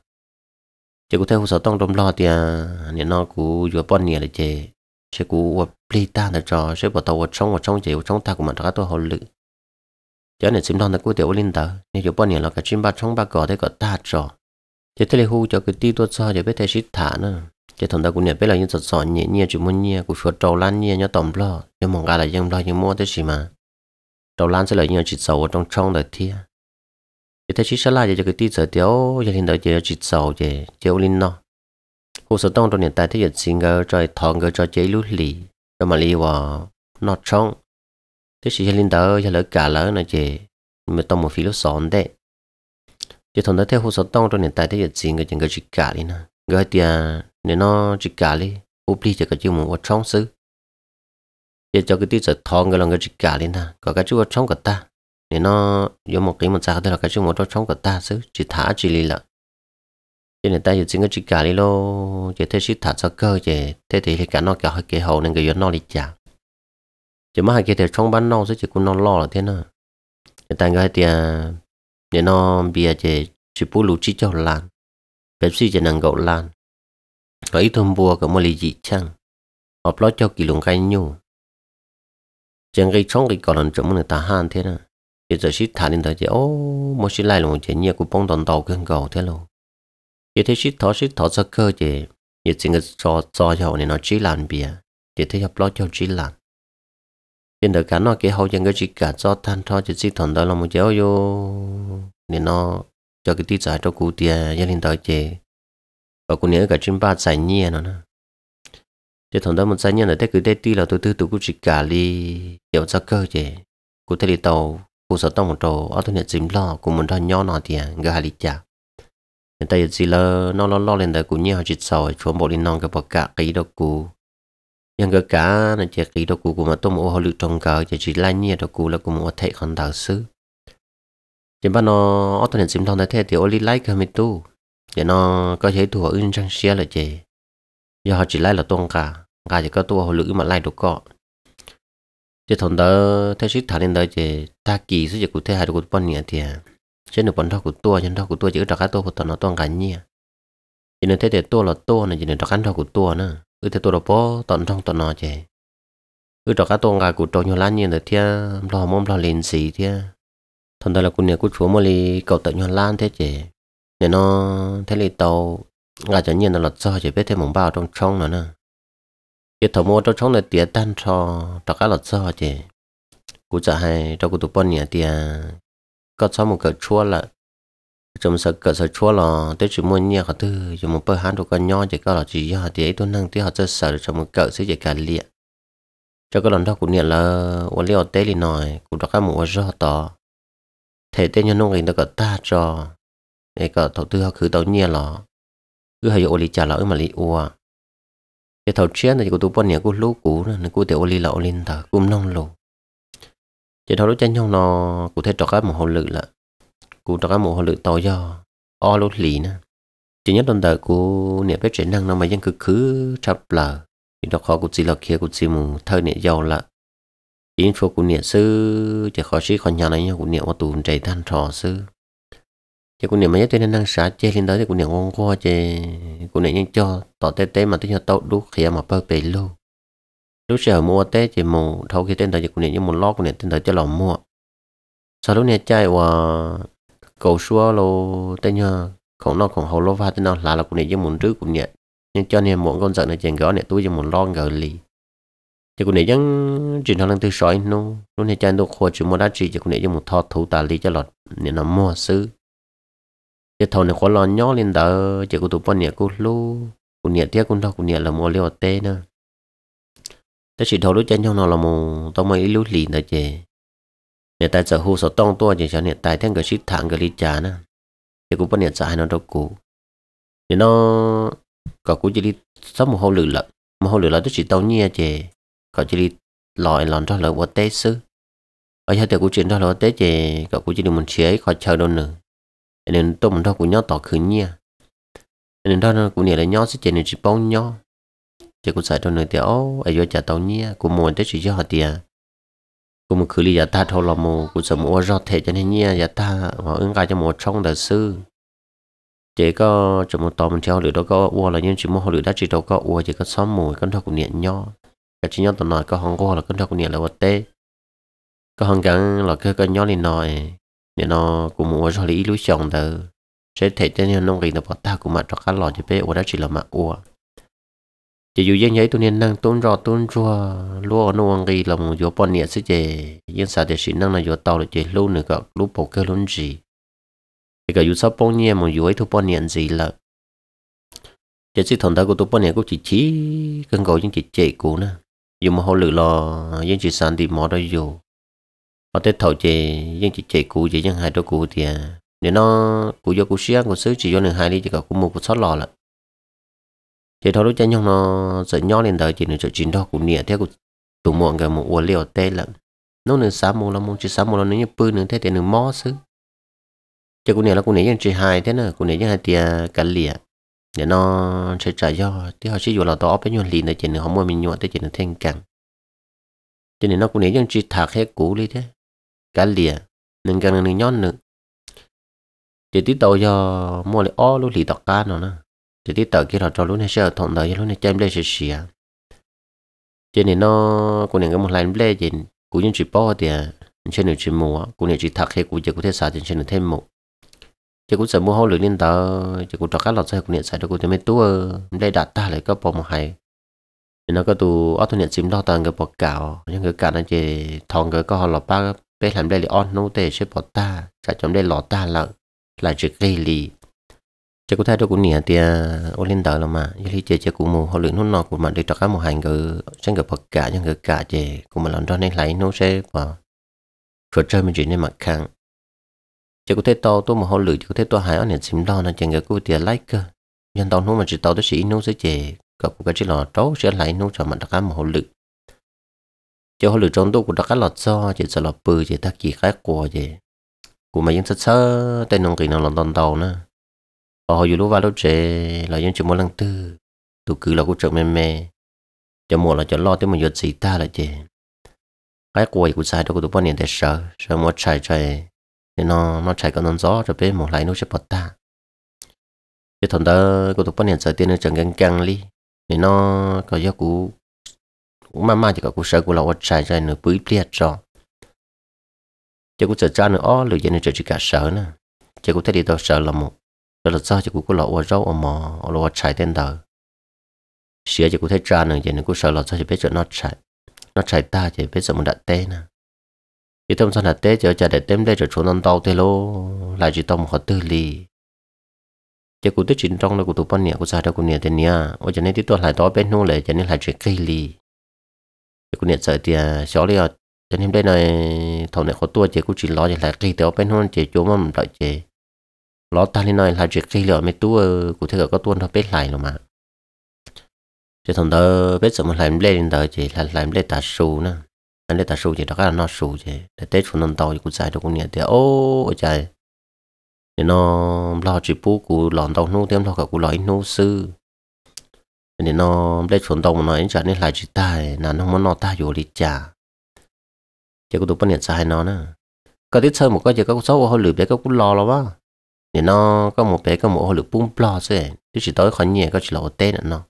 chế cũng thấy hồ sơ tông trong lo thì à, nè nó cũng vừa bọn nè là chế sẽ của plei ta là cho, sẽ bỏ tàu trong và trong chịu trong ta của mình ra tôi hậu lự cho nên chúng ta là của tiểu linh tờ nên chụp bao nhiêu là cái chim ba trong ba cỏ đấy có ta trò chỉ thấy hu cho cái ti tôi cho để biết thấy xít thả nữa chỉ thằng ta cũng nhận biết là những giọt giọt nhẹ nhẹ chỉ muốn nhẹ của chuột trầu lan nhẹ nhớ tổng lo nhưng mong gà là dân lo nhưng mua thế gì mà trầu lan sẽ là những chỉ sầu ở trong trong đời thia chỉ thấy xít sẽ lại cho cái ti giờ tiểu gia đình đời chỉ sầu chỉ tiểu linh nó cô số tông trong hiện tại thế hiện singer rồi thong người cho chế lút lì rồi mà li vào nó trong thế sĩ linh đó giờ lỡ cả lỡ này chị mà tông một phí lúc sòn đấy chứ thằng đó theo hồ sơ tông trong hiện tại thế hiện singer chẳng có chỉ cả đi nè người thì à, nếu nó chỉ cả đi ốp đi chỉ có chịu một trong xứ giờ cho cái tí giờ thong người là người chỉ cả đi nè có cái chú trong cả ta nếu nó có một cái một sao thì là cái chú một trong cả ta xứ chỉ thả chỉ lì là cho nên ta dùng chính cái chỉ cả đi lô chỉ thế chỉ thả cho cơ chỉ thế thì cả nó cả hơi cái hậu nên cái nó đi chả chỉ mà hai cái thì trong bán nó sẽ chỉ cũng nó lo là thế nào người ta người thì à, để nó bia chỉ chỉ bù lù chỉ cho lan Pepsi chỉ năng gậu lan ở ít thôn bùa có một lý dị chăng họp lo cho kỳ lùng cái nhu chẳng cái trong cái còn chống người ta han thế nào chỉ giờ chỉ thả lên tới chỉ ô một chỉ lại một chuyện nhẹ của bông đòn tàu cơn cầu thế nào như thế shit thọ shit thọ sao gì như chỉ người cho cho cho nên nó chỉ làm bia như thế hợp cho chỉ làm hiện được cả cái hậu dân cái chỉ cả cho than cho chỉ chỉ thằng đó là một giáo yo nên nó cho cái tí giải cho cụ tiền gia đình đó chị và cụ nhớ cả ba giải nhẹ nó nè thằng đó một giải nhẹ là thế cứ thế tí là tôi tư tôi cũng chỉ cả đi hiểu cho cơ chị cụ thể đi tàu cụ sợ tông một chỗ, ở tôi nhà chim lo cụ muốn cho nhỏ nó tiền cái hai lít chả nên tại gì là nó lo lo lên đời cũng như họ chỉ sầu chỗ bộ lên non cái bậc cả cái đó cũ nhưng cái cả nó chỉ cái đó cũ của mà tôi muốn học lựa trong cả chỉ chỉ là nhiều đó cũ là cũng muốn thể còn đạo sư chỉ bắt nó ở tuần xem thông thế thì ở lý lái cái mình tu để nó có thể thua in trang xe là gì giờ họ chỉ lái là tuần cả cả chỉ có tu học lựa mà lái được có chỉ thằng đó thấy sĩ thằng lên đó chỉ ta kỳ sự chỉ cụ thể hai được một bao nhiêu tiền chế nửa bọn thao của tôi chân thao của tôi chỉ đặc cá tôi của tao nó toàn cả nhia chỉ à. nên thế để tôi là tôi này chỉ nên đặc cá thao của tôi nữa ừ thế tôi là bó trong tận nó chè ừ đặc cá tôi cả của tôi nhiều lắm nhiên là thia lo liền xì thia thằng ta là của nhà của chúa mà li cầu tận nhiều thế chè nên nó thế li tàu ngà chẳng nhiên là lọt sao chỉ biết thêm mỏng bao trong trong nữa cái thầu mua trong trong này tía tan cho đặc cá lọt sao chè cụ hay cho cụ tụi bọn nhà có cho một cỡ chua là chúng sợ cỡ sợ chua là tới chỉ muốn nhẹ họ tư chúng muốn bơ hán đồ con nhau chỉ có là chỉ họ thì ấy tôi năng thì họ rất sợ chúng muốn cỡ sẽ chỉ cả liệt cho cái lần đó cũng nhận là uống liệu tế thì nói cũng đã có một mùa rõ to thể tên nhân nông hình đã có ta cho này có thầu tư họ cứ tàu nhẹ là cứ hay ô lý trả lỡ mà lý ua cái thầu chiến này của tôi bọn nhẹ của lũ cũ này cũng tiểu ô lý là ô linh thở cũng nông lù chỉ thôi lúc chân nhau nó cụ thể trọ cái một hồ lự là cụ trọ cái một hồ lự to do o lốt lì nè chỉ nhất đơn đời cụ niệm phép chuyện năng nó mà dân cứ cứ chập lờ thì đó khó cụ chỉ là kia cụ chỉ mù thơ niệm giàu là info cụ niệm sư chỉ khó chỉ còn nhà này nhau cụ niệm ở tù chạy than trò sư chỉ cụ niệm mà nhất tên năng xã chế lên đó thì cụ niệm ngon qua chơi cụ niệm nhưng cho tỏ tê tê mà tôi cho tao đúc khi mà bơ bể luôn lúc sở mua té chỉ mù thâu khi tên thời dịch này nhưng một lót này tên thời cho lòng mua sau lúc này chạy qua cầu xua lô tên nhờ không nó không hầu lô pha tên nó là là này với muốn trước cũng nhẹ nhưng cho nên muốn con giận này chèn gõ này tôi với muốn lo gỡ lì thì cũng này chẳng chuyện thằng từ sói nó lúc này chạy đồ khô chỉ muốn đá chỉ chỉ cũng này với một thọ thủ tà lì cho lọt nên nó mua xứ thì thầu này khó lo nhỏ lên đỡ chỉ của tụi bọn nhẹ cô lô cũng nhẹ tiếc cũng đâu cũng nhẹ là mua liều tê nữa ta chỉ thấu lúc chân trong nó là một tông mày lúc lì ta chè nhà ta sở hữu sở tông tua chỉ cho nhà tài thiên cái ship thẳng cái lý chả nè thì cũng bắt nhà trả nó đâu cũ thì nó có cũng chỉ đi sắp một hậu lửa, lợ một hậu lửa lợ tôi chỉ tông nhia chè có chỉ đi lòi lòn cho lợ qua tế sư ở nhà tôi cũng chuyện đó là tế chè có cũng chỉ đi một chế khỏi chờ đâu nữa nên tôi muốn đó cũng nhau tỏ khứ nhia nên đó cũng nhà là nhau sẽ chè nên chỉ bao nhau chỉ cũng sợ trong nơi tiểu ai vô trả tàu nhia cô mua tới chỉ cho họ tiền cô một khử lý giả ta thôi là một cô sợ mua rót thẻ cho nên nhia giả ta họ ứng cái cho một trong đời sư chỉ có cho một tàu mình theo lửa đó có ua là nhưng chỉ một họ lửa đã chỉ đâu có ua chỉ có xóm mùi con thọ cũng niệm nho cái chỉ nho tàu nói có hàng qua là con thọ cũng niệm là vật tê có hàng gắn là cái con nho này nói nên nó cũng mua do lý lúc chồng đời sẽ thể cho nên nông nghiệp nó bỏ ta cũng mặc cho cá lò chỉ biết ua đã chỉ là mặc ua chỉ dù dân giấy tôi nên năng tôn rò tôn rò lúa nó ăn gì là một chỗ bọn nhẹ sẽ chè dân xã để xin năng là chỗ tàu là chè lúa nữa cả lúa bầu cơ luôn gì thì cả dù sao bọn nhẹ một chỗ ấy thôi bọn nhẹ gì là chỉ chỉ thằng ta của tôi bọn nhẹ cũng chỉ chỉ cần gọi những chỉ chè cũ nè dù mà họ lựa lò dân chỉ sản thì mỏ đó dù họ tết thầu chè dân chỉ chè cũ chỉ dân hai đó cũ thì à. nếu nó cũ do cũ xí ăn của chỉ do người hai đi chỉ cả cũng một của sáu lò là chỉ thôi lúc chân nhau nó sợ nhau lên đời chỉ nó sợ chín đó cũng nhẹ thế cũng tụ muộn cái một uốn liều tê lận nó nên sáu môn là môn chỉ sáu môn là nó như pư nữa thế thì nó mó xứ chứ cũng nhẹ là cũng nhẹ chẳng chỉ hai thế nữa cũng nhẹ chẳng hai tia cả lìa để nó sẽ trả do thì họ sử dụng là to với nhau liền để chỉ nó họ mua mình nhọn để chỉ nó thanh cẳng cho nên nó cũng nhẹ chẳng chỉ thạc hết cũ đi thế cả lìa nên càng nên nhon nữa chỉ tí tàu cho mua lại o luôn lì tọt cá nó nữa จะที่ต่อคิดเราจะรู้ในเชื่อทองเดียรู้ในใจไม่ได้เชื่อเจนี่น้อคนเนี่ยก็มึงไล่ไม่ได้เจนกูยังจีบป้อเดียฉเชื่อหนึู่จีบมัวกูเนี่ยจีบถักให้กูเจอกูเทศสารฉนเชื่อหนึ่งเทมมัวจะกูสมัวห้องหรือนินเตอร์จะกูจรวกัดหลอดใจกูเนี่ยใส่ตัวกูจะไม่ตัวไม่ได้ดัดตาเลยก็ปอมหายเจน๋ก็ตัวอัตุเนี่ยซิมล็อกตังก็ปอกเก่ายังเกิดการนั่นเจทองเกิดก็หลอดป้าก็เป็นทำได้หรืออ้อนนู้เตะใช้ปอดตาจะจมได้หลอดตาแล้วหลายจุดใกล้ลี chỉ có thay cho cũng nhẹ thì à, ô lên đời là mà như thế chỉ chỉ cũng một họ luyện nó nọ của mà để cho các một hành ngữ sang ngữ bậc cả những ngữ cả chỉ của mình làm cho nên lấy nó sẽ và rồi chơi mình chỉ nên mặt khang chỉ có thể to tôi mà họ luyện chỉ có thể to hai anh em xím lo là chỉ người của tiền lấy cơ nhân tao nó mà chỉ tao tới sĩ nó sẽ chỉ gặp cái chỉ là trấu sẽ lấy nó cho mình các một họ luyện chỉ họ luyện trong tôi của các lọt do chỉ sợ lọt bự chỉ ta kỳ khác của gì của mà vẫn sơ sơ tên nông kỳ nào làm toàn tàu nữa họ ờ, hồi lúc vào lúc trẻ là những chuyện mỗi lần tư tụ cứ là cũng chậm mềm mềm cho mùa là cho lo tới một giật gì ta là chị cái quầy của sai đó có tụ bao nhiêu để sợ sợ mua chạy chạy nên nó nó chạy con nó gió rồi bé một lại nó sẽ bật ta cái thằng đó có tụ bao nhiêu sợ tiền nó chẳng căng căng đi nên nó có gió cũ mà mà chỉ có cuộc sợ của là quạt chạy chạy nửa bưởi tiệt cho, chứ cũng sợ cha nữa ó lười dậy nữa chỉ cả sợ nè chứ cũng thấy đi đâu sợ là một đó là sao chỉ cũng có lọ ở râu ở mò ở lọ trái tên đầu sửa chỉ cũng thấy trà nữa vậy nên cũng sợ là sao chỉ biết chỗ nó chạy, nó chạy ta chỉ biết sợ mình đặt tê nè cái tâm sao đặt tê chỉ chả để tém đây rồi chỗ non tàu thế lô lại chỉ tâm họ tư lì chỉ cũng tới chính trong là cũng tụ ban nhẹ cũng sao đâu cũng nhẹ tên nhẹ ở chỗ này thì tôi lại đó bên nô lệ cho nên lại chuyện cây lì chỉ cũng nhẹ sợ thì xóa đi rồi cho nên đây này thầu này có tua chỉ cũng chỉ lo chỉ lại cây tớ bên hôn chỉ chỗ mà mình đợi chỉ lọ ta lên nói là chuyện khi lỡ mấy tú ờ, của thế có tuôn nó biết lại rồi mà chứ thằng đó biết sợ mà làm lên đó chỉ là làm lên nữa anh lên tà chỉ đó là nó sù chỉ để tết chúng nó tàu cũng xài được cũng nhẹ thì ô ôi nên nó lo chỉ bố của lọn tàu nô thêm lo cả của lõi nô sư nên nó lên xuống tàu mà nói trở nên lại chỉ tài là nó muốn nó ta vô đi trả chỉ có tụi bên nó nữa có tiết một cái chỉ có số họ lười để có cũng lo lắm á thì nó có một bé có một hồ lực bung plo sẽ chứ chỉ tối khỏi nhẹ có chỉ lộ tê nữa nó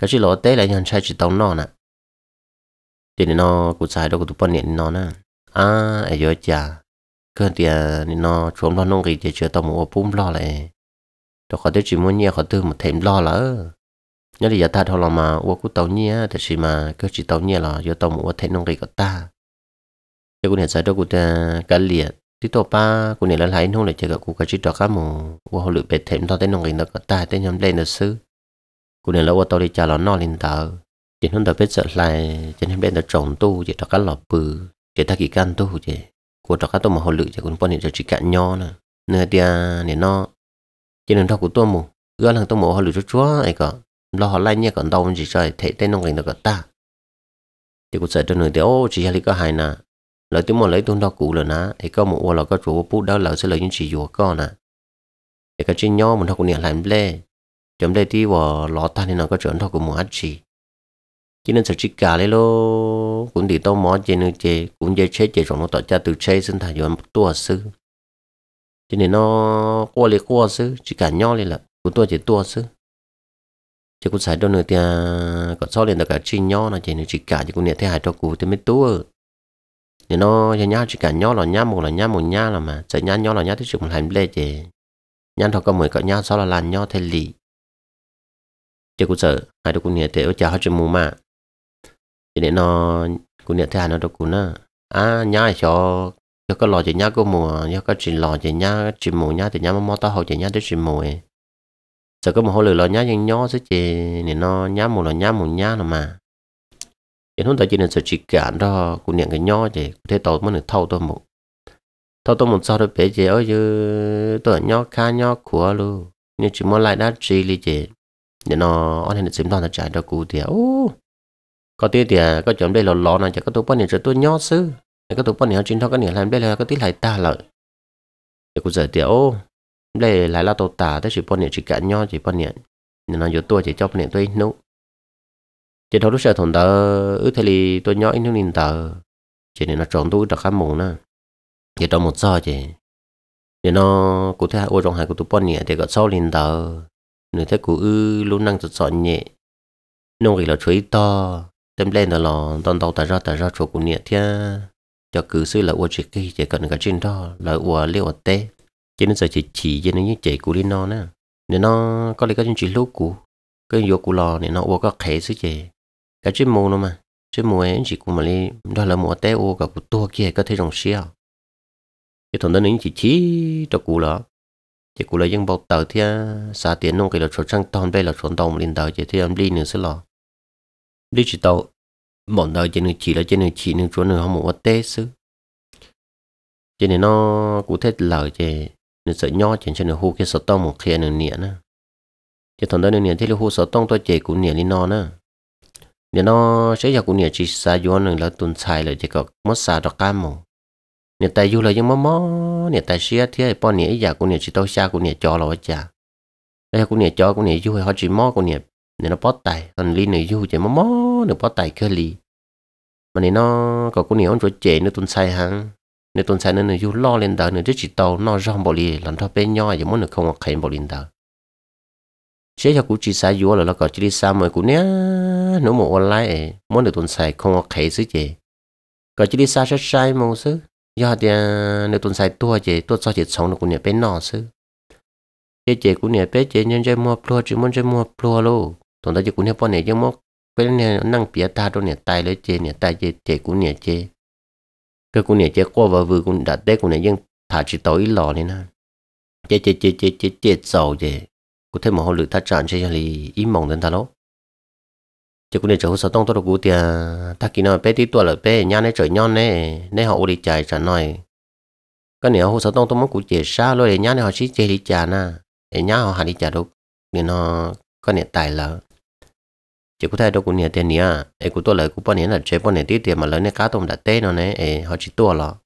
có chỉ lộ tê lại nhận sai chỉ tông nó nè thì nó cụ sai đâu cụ tụi bọn nhẹ nè à ai giờ chả cơ thì à, nó trốn lo nông gì thì chưa tao một bung plo lại tôi khỏi tới chỉ muốn nhẹ khỏi tư một thèm lo lỡ nhớ thì giờ ta thôi là mà ô cụ tàu nhẹ thì chỉ mà cơ chỉ tàu nhẹ là giờ tao một thèm nông gì của ta cho cụ hiện sai đâu cụ ta liệt thì tổ ba cũng nên là lại không lại chơi cả của cái chỉ đó cả mù qua họ lựa bệt thêm tao tên nông nó có tai tên nhóm lên được sư cũng nên là qua tao đi chào nó no lên tờ chỉ không tao biết sợ lại chỉ nên bên tao trồng tu chỉ đó cả lọp bự chỉ ta kỹ căn tu chỉ của đó cả tôi mà họ lựa chỉ cũng còn bọn này chỉ cạn nho nữa nè tia này nó chỉ nên thao của tôi mù gỡ thằng tôi mù họ lựa chút chúa ấy cả lo họ lấy nhé còn đâu chỉ chơi thấy tên nông nó có ta thì cũng sợ cho người thì ô chỉ là cái hài nào lỡ chúng mà lấy tuần đó cũ rồi nè thì có một là có chỗ bút đó lỡ sẽ lấy những chỉ dùa con nè thì cái chuyện nhau mình học niệm làm lê chấm đây thì vào lọ ta thì nó có chuẩn thôi của một chỉ cho nên sẽ chỉ cả lấy lô cũng thì tao mó chơi nước chơi cũng dễ chơi chơi trong nó tỏ ra từ chơi sinh thành thải dọn tua sư cho nên nó qua lấy qua sư chỉ cả nhau lên là của tôi chỉ tua sư chứ cũng xài đâu nữa thì à, còn sau liền là cả chi nhau là chỉ nên chỉ cả chứ cũng niệm thế hại cho cụ thì mới tua nên nó giờ nhá chỉ cả nhó là nhá một là nhá một nhá là mà chạy nhá nhó là nhá thì chụp hành lê chị nhá thôi có mười cái nhá sau là làm nhó thế lì chứ cũng sợ hai đứa cũng nhớ thế ở chả hết mù mà cho nên nó cũng nhớ thế hai nó đâu cũng nữa à nhá cho cho cái lò chị nhá có mùa nhá cái chuyện lò chị nhá chuyện mù nhá thì nhá mò tao hậu chị nhá tới chuyện mù ấy sợ có một hồi lửa lò nhá nhưng nhó sẽ chị nên nó nhá mù là nhá mù nhá là mà hiện hôm tại chỉ nên sợ chỉ cản đó cũng nhận cái nho thì thế tàu mới được thâu tôi một thâu tôi một sao được bé gì ở như tôi nho kha nho của luôn nhưng chỉ muốn lại đã chỉ lý gì để nó anh nên xem toàn là chạy đâu cụ thì ô có tiếc à, thì có chọn đây là lọ này chỉ có tôi bao cho tôi nho xứ có tôi bao nhiêu chính thao có này làm đây là có tí lại ta lợi để cụ giờ thì ô đây lại là tôi tả thế chỉ bao nhiêu chỉ cản nho chỉ bao nhiêu nên nó vô tôi chỉ cho bao nhiêu tôi nấu chỉ thôi lúc sợ thằng tờ ước thế thì tôi nhỏ nó nín tờ chỉ nên nó trộn tôi đặc khám mù nè chỉ trộn một giờ chỉ để nó cụ thể ô trong hai của tôi bọn nhẹ thì gọi sau nín tờ nửa thế cụ ư luôn năng chật sọn nhẹ nông nghiệp là chuối to tem lên là lò toàn đầu tà ra tà ra chỗ của nhẹ thia cho cứ sư là ô chỉ kỳ chỉ cần cái trên đó là ô liệu tê cho nên giờ chỉ chỉ cho nên như chỉ cụ đi nó nè nên nó có lấy cái chuyện lúc cụ cái vô cụ lò nên nó ô có khẽ sư chỉ cái chế mù nó mà chế mù ấy chỉ cùng mà đi đó là mùa té ô cả cụ tua kia có thể rồng xeo cái thằng đó nó chỉ chỉ cho cụ là chỉ cụ là dân bọc tờ thì xả tiền nông cái là chỗ trăng toàn đây là chỗ đồng lên tờ chỉ thì em đi nữa sẽ lọ đi chỉ tàu bọn tờ chỉ nên chỉ là chỉ nên chỉ nên chỗ nữa không một té xứ chỉ nên nó cụ thể là chỉ nên sợ nho chỉ cho nên hô cái sợ tông một kia nữa nè chỉ thằng đó nên nè thế là hô sợ tông tôi chỉ cũng nè đi nó nè nhớ nó sẽ giờ cũng nhớ chỉ xa vô nên là tuần xài lại chỉ có mất xa đó cam mồ nhớ tại du là những mắm mắm nhớ tại xia thì bao nhớ giờ cũng nhớ chỉ tao xa cũng nhớ cho là chả đây cũng nhớ cho cũng nhớ du hay họ chỉ mò cũng nhớ nên nó bắt tài còn ly này du chỉ mắm mắm được bót tài cơ ly mà nên nó có cũng nhớ ông chỗ chế nữa tuần xài hàng nên tuần xài nên là du lo lên đó nữa chỉ tàu nó rong bỏ ly làm thao bên nhau giờ muốn được không học khen bỏ lên đó chế cho cụ chỉ sa yếu là nó có chỉ đi xa mời cụ nhé, nếu mà online muốn được tuần sai không có khế chứ gì có chỉ đi xa sẽ sai mong chứ do thì nếu à, tuần sai tua gì tua cho chỉ sống được cụ nhé, bên nọ chứ chế chế cụ nhé, bé chế nhân chơi mua plo chứ muốn chơi mua plo luôn tuần đó chỉ cụ nhá bọn này chứ mua bên này năng bịa ta đâu nhá tay lấy chế nhá tay chế chế cụ nhá chế cái cụ nhá chế qua vợ vừa cụ đặt đấy cụ nhá nhưng thả chỉ tối lò này nè chế chế chế chế chế chế sầu chế cụ thể mà họ lựa thắt chặt chơi là ý mong đến ta lỗ chứ cũng nên chỗ sao tông tôi được cụ tiền ta kỳ nào bé tí tuổi là bé nhăn này trời nhon này này họ đi chạy trả nói cái này họ sao tông tôi muốn cụ chạy xa rồi để nhăn này họ chỉ chạy đi trả na để nhá họ hẳn đi trả được nên nó cái này tài là chỉ có thể đâu cũng nhà tiền nhà, ấy cũng tôi lại cũng bao nhiêu là chế bao nhiêu tí tiền mà lớn này cá tôm đã tê nó nè, ấy họ chỉ tua lọ,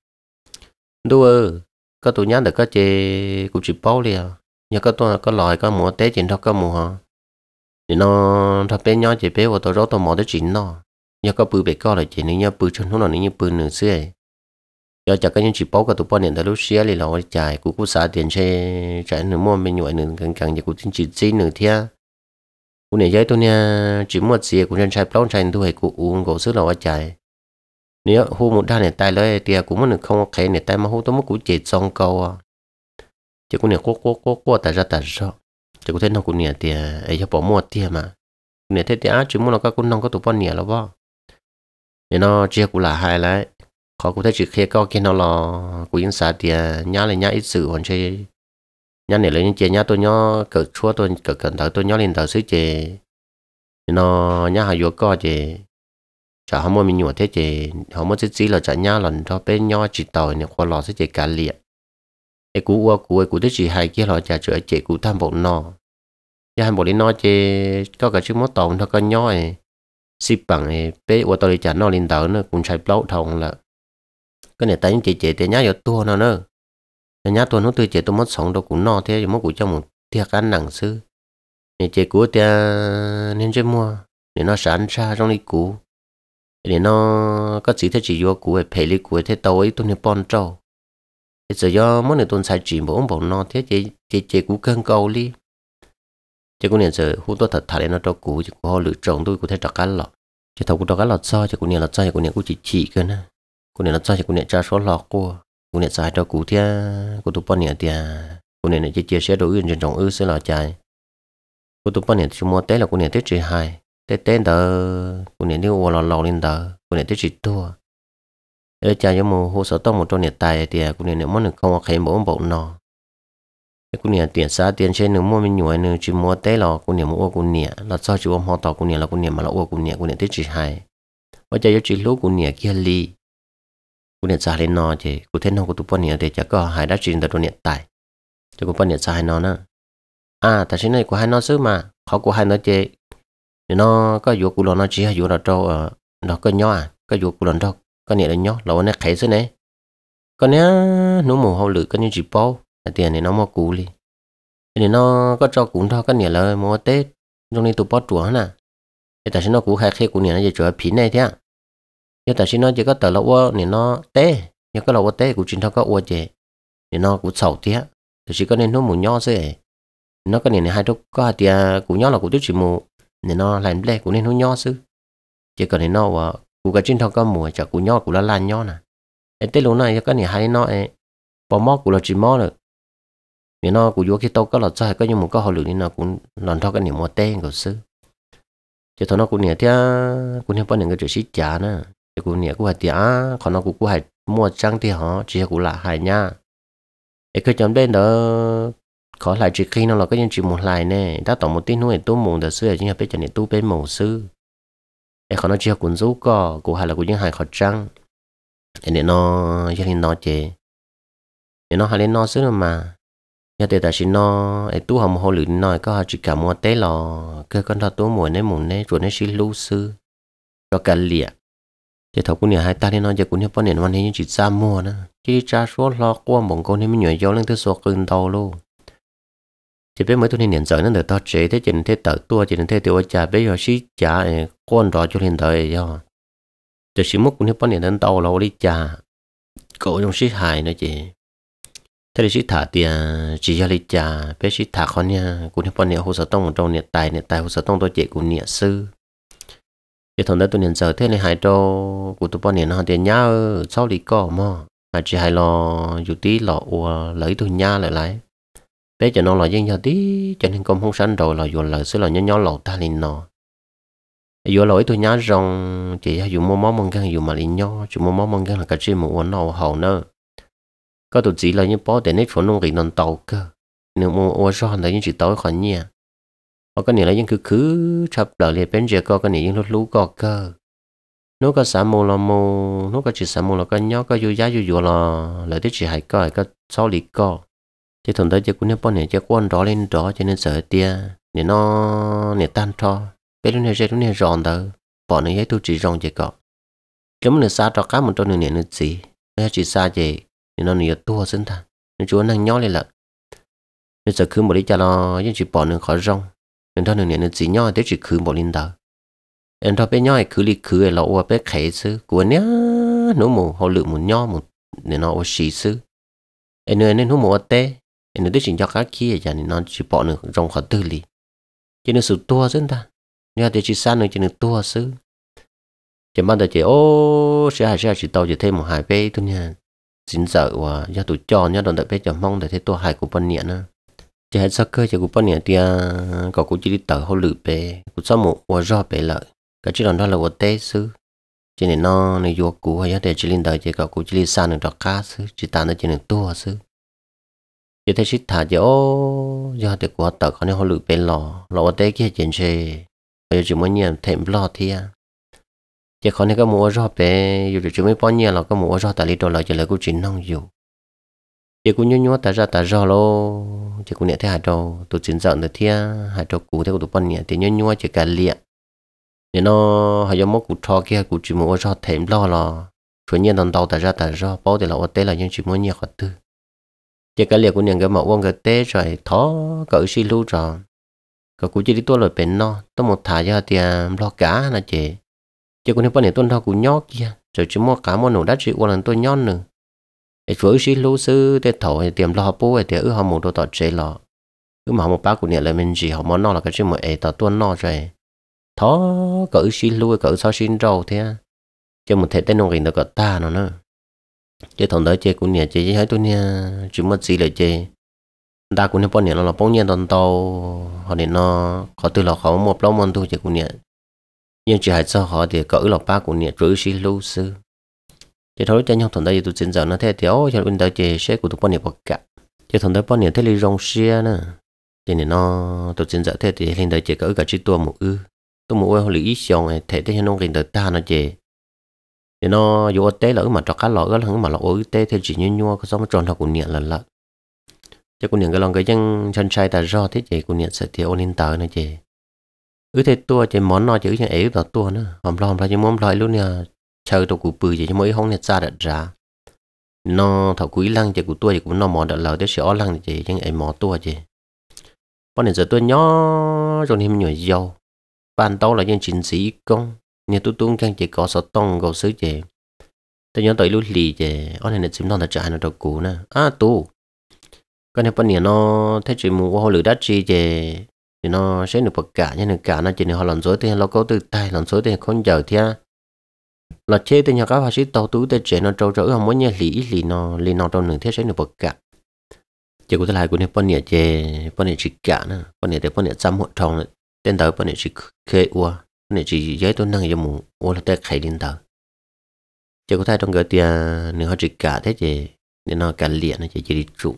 rồi, có tụi nhá được các chế cũng chỉ bao liền nhớ có tôi có loại có mùa Tết chuyện thôi có mùa thì nó thà bé nhỏ chỉ bé vào tôi rót tôi mò tới chuyện nó nhớ có bự bé co là chỉ nên nhớ bự chân nó là nên nhớ bự nửa xưa giờ chắc cái những chỉ bố cái tụi bọn hiện tại lúc xưa thì là chạy của cô xả tiền xe chạy nửa mua bên ngoài nửa càng càng giờ cũng chỉ chỉ nửa thia cũng này giấy tôi nha chỉ một xìa cũng nên chạy plong chạy tôi hay cũng uống cổ sức là chạy nếu hôm một đa này tay lấy tia à, cũng muốn không ok này tay mà hôm tôi muốn cũng chỉ xong câu à chỉ có niệm cố cố cố cố tại ra tại sao chỉ có thế nó cũng niệm thì ấy cho bỏ mua tiền mà niệm thế thì á chỉ muốn là các con nông có tụ bao niệm là vợ nên nó chia cũng là hai lại khó cũng thấy chỉ khi có cái nó là của yên xã thì nhá là nhá ít sự còn chơi nhá này lấy những chuyện nhá tôi nhó cỡ chua tôi cỡ cẩn thận tôi nhó lên thở chơi nên nó nhá hà vô co chơi chả không mua mình nhổ thế chơi không mua xứ xí là chả nhá lần cho bên nhó chỉ tàu này qua lò xứ chơi cá liền ai qua cú ai cú tới chỉ hai kia lo trả chữa chị cú tham bộ no giờ hai bộ đi no chê có cả chiếc mốt tàu nó có nhoi ship bằng ấy qua tôi trả no lên tàu nó cũng chạy blow thòng là cái này tay chị chị thì nhá giờ tua nó nữa nhá tua nó tôi chị tôi mất sống đâu cũng no thế mốt cú cho một thiệt ăn nặng sư thì chị cú thì nên chơi mua để nó sản ra trong đi cú để nó có chỉ thế chỉ vô cú phải lấy cú thế tàu ấy tôi nên bon trâu giờ do mỗi người tuần sai chỉ bộ ông bảo nó thế chế chế chế cú cân cầu đi chế cũng nên giờ hú tôi thật thà lên nó cho cú chứ họ lựa chọn tôi có thấy chọn cái lọ chứ thầu cũng chọn cái lọ sao chứ cũng nên lọ sao chứ cũng nên cũng chỉ chỉ cơ nè cũng nên lọ sao chứ cũng nên tra số lọ của cũng nên sai cho cú thế của tụi bọn này thì cũng nên chế chia sẻ đồ yên trên trọng ư sẽ là chạy của tụi bọn này chúng mua té là cũng nên tết chỉ hai tết tết đó cũng nên đi ô lọ lò lên đó cũng nên tết chỉ tua ê cha yo mo ho so to một to ne tài thì ku ne nếu muốn được không khai mo bo no ku ne tiền sa tiền trên ne mo mình nhồi ne chỉ mua te lo ku ne mo ku ne la cho chu mo to ku ne la ku ne ma la o ku ne ku ne te chi hai wa cha yo chi lu ku ne kia li ku ne sa le no che ku thế no ku tu po ne te cha ko hai da chi da to ne tài, cho ku po ne sa hai no na à ta xin này của hai nó sớm mà họ của hai nó chê nó có vụ của nó chỉ hay vô là trâu ở ờ, nó có nhỏ à có vụ của nó con nhẹ là nhó lâu nó khẽ xuống này con nhá nó mù hậu lử con như chỉ bao là tiền này nó mua cú đi thì nó có cho cũng thôi con nhẹ là mua tết trong này tụ bao hả nè thì tại sao nó cú khai khi cú nhẹ nó chỉ chuột phí này thế nhưng tại sao nó chỉ có tờ lâu này nó tê nhưng có lâu tê của chính thôi có uo chè thì nó cú sầu thế thì chỉ có nên nó mù nhó sẽ nó có này hai lúc có hai tiền cú nhó là cú tiếp chỉ mù nên nó làm lẽ cũng nên nó nhó chứ chỉ cần nên nó ờ, cú cái trên thằng có mùa chả cú nhỏ cú là lan nhỏ nè em tết lúc này cái này hay nó em bỏ mò cú là chỉ mò rồi nếu nó cú vô khi tao có lọt sai có nhưng mà có họ lửa nên nó cũng lần cái niệm mò tên của sư chứ thôi nó cũng nhẹ thế cũng nhẹ bao nhiêu cái chuyện xí chả nè chứ cũng nhẹ cũng hay tiếc còn nó cũng cũng hay mua trang thì họ chỉ cũng là hay nha cái cái chấm đến đó khó lại chỉ khi nó là cái những chuyện một lại nè đã tổng một tí nuôi tu mù đã xưa chứ nhà bây giờ tu bên mù sư em khó nó chưa cuốn dấu cỏ của hay là của những hàng khó trăng để nó cho nên nó chế để nó hay lên nó xứ mà nhà tôi ta chỉ nó em tu hồ lử nói có chỉ cả mua té lò cơ con thọ tu mùa nên mùng nên rồi nên xí lưu sư cho cả lìa chỉ thầu cũng nhà hai ta nên nó giờ cũng như bọn nền văn chỉ ra mua nữa chỉ ra số lo qua bọn con nên mới nhảy gió lên tới số cơn đầu luôn chỉ biết mấy tôi hiện giờ nó được tao chế thế chỉ thế tự tua chỉ thế tiêu cha bây giờ xí cha con rõ cho nên thời do từ xí mốc cũng như bao nhiêu đến tàu lâu đi cha cậu trong xí hài nữa chị thế thì xí thả tiền chỉ ra đi cha bây xí thả con nha cũng như bao nhiêu hồ sơ tông trong nhiệt tài nhiệt tài hồ sơ tông tôi chị cũng nhiệt sư cái thằng đó tôi hiện giờ thế này hai trâu của tụi bao nhiêu nó tiền nhau sau đi có mà hai chị hai lo dù tí lọ lấy tôi nha lại lại bé cho nó là dân nhau tí cho nên công không sanh rồi là vừa lời xứ là nhỏ nhỏ lầu ta lên nọ Dù lỗi tôi nhá rong chỉ dù mua món mong gan dù mà liền nhỏ dù mua món mong gan là cái chuyện một uốn nào hậu nữa có tụi chỉ là những bó để nét phổ nông kỳ non tàu cơ nếu mua ô cho hành là những chỉ tối khỏi nhà họ có nghĩa là những cứ cứ chập đợi liệt bên giờ có cái này những lúc lú có cơ nó có xã mô là mô nó có chỉ xã mô là cái nhó có vô giá vô vô là lợi thế chị hay có hay có sáu lý co thì thằng đấy chỉ cũng nên bỏ này chỉ quan đó lên đó cho nên sợ tia nên nó nên tan cho bây lúc này sẽ lúc này ròn đó bỏ này giấy tu chỉ ròn chỉ có chúng này xa cho cá một trong này nên gì nó chỉ xa chỉ nên nó nhiều tua sinh thành nên chúa đang nhó lên lợn nên sợ cứ một đi cho nó nhưng chỉ bỏ nó khó rong nên thằng này nên chỉ nhó thế chỉ cứ một lên đó em thôi bé nhó ấy cứ đi cứ ấy là ô bé khế sư của nhá nó mù họ lựa một nhó một nên nó ô xì sư em nơi nên nó một tê nên đứa chỉ cho các kia giờ nên nó chỉ bỏ được trong khoảng tư lý chỉ nên sự tua dân ta nhưng thì chỉ san nữa chỉ nên tua sư, chỉ mang tới chỉ ô sẽ hai sẽ chỉ tàu chỉ thêm một hai bé thôi nha chính sợ và do tụi cho nhau đoàn đại bé cho mong để thấy tua hai của bọn nhẹ nữa chỉ hết sắc cơ chỉ của bọn nhẹ thì có cũng chỉ đi tàu hậu lử bé cũng sao một và do bé lợi cái chỉ đoàn đó là của tê sư, chỉ nên nó này vô cũ hay là để chỉ lên đời chỉ có cũng chỉ đi san được đọc cá sư, chỉ tàn nó chỉ nên tua sư giờ thấy xích thả giờ ô giờ thì của tờ còn họ lựa bên lò lò tế kia chuyện gì bây giờ chỉ muốn nhận thêm lò thì à giờ còn cái mua rõ bé giờ chỉ mới bao nhiêu là cái mua rõ tại lý đồ là giờ là cũng chỉ nông dù giờ cũng nhớ nhớ tại ra tại rõ lô giờ cũng nhận thấy hạt đồ tôi chuyển dọn được thì hạt đồ cũ theo tôi bao nhiêu thì nhớ nhớ chỉ cả liệt nên nó hay giống mốc cụ thọ kia cụ chỉ mua rõ thêm lò là chuyện nhiên đồng đầu tại ra tại rõ bao thì là tế là những chỉ muốn nhận họ tư giờ cái liệt của những cái mẫu quân cái tê rồi thó cỡ xí lưu rồi cỡ cũng chỉ đi tôi lời bên nó tôi một thả ra thì à, lo cá là chị chứ còn thấy bọn này tôi thao cũng nhóc kia rồi chúng mua cá mua nổ đắt chị qua lần tôi nhon nữa ít với xí lưu sư tê thổ thì tiệm lo bố thì ở họ một đồ tọt chế lọ cứ mà họ một bác của nhà là mình gì họ món nó là cái chuyện mà ấy tọt tuôn nó rồi thó cỡ xí lưu cỡ sao xin rồi thế chứ một thể tên nông gìn được cả ta nó nữa chế thằng đó chế cũng nhà chế chế hai tôi nha chỉ mất gì lại chế đa cũng nhà bọn nhà nó là bông nhà đòn tàu họ nên nó có từ là khó một lâu mòn thôi chế cũng nhà nhưng chỉ hai sau họ thì cỡ là ba cũng nhà rưỡi xí lưu sư chế thôi chế nhau thằng đó tôi xin giờ nó thế thì ô cho bên đó chế sẽ của tôi bọn nhà bọc cả chế thằng đó bọn nhà thế là rong xia nè chế nên nó tôi xin giờ thế thì hiện tại chế cỡ cả chỉ tua một ư tôi muốn ơi họ lý ý xong thế thế cho nó lên đó ta nó chế thì nó dù tế lỡ mà cho cá lọ là mà lọ ối tế thì chỉ như nhua có giống tròn học của niệm là lợn chứ cũng niệm cái lòng cái chân chân trai ta do thế chị của niệm sẽ thiếu nên tờ nữa chị ứ thế tua chị món nó chữ chẳng ấy vào tua nữa hòm lo hòm lo chị muốn lo luôn nha chờ tụ cụ bự chị mới không nhận ra đợt ra nó thảo quý lăng chị của tôi chị cũng nó mò đợt thế sẽ sửa lăng chị chẳng ấy mò tua chị bọn này giờ tôi nhỏ cho nên nhiều dầu. ban đầu là những chiến sĩ công nhà tu tung chẳng chỉ có sợ tông gầu sứ chè tôi nhớ tới lúc lì chè ở này nên xem nó là chạy nó đầu cũ nè à tu cái này bên nhà nó thấy chuyện mua hồ lửa đắt chi chè thì nó sẽ được bậc cả như nhưng cả nó chỉ họ làm dối thì nó có từ tay làm dối thì không giờ thia là chế thì nhà các bác sĩ tàu tú thì trẻ nó trâu trâu không muốn nhà lì lì nó lì nó trong nửa thế sẽ được bậc cả chỉ có thể lại, của này bên nhà chế bên nhà chỉ cả nè bên nhà thì bên nhà trăm hộ tròn tên tới bên nhà chỉ khê ua nè chỉ giấy tôi năng cho một ô là tôi khai đến tàu chỉ có thay trong cái tia nếu họ chỉ cả thế thì nên nó cả liền nó chỉ chỉ đi trụ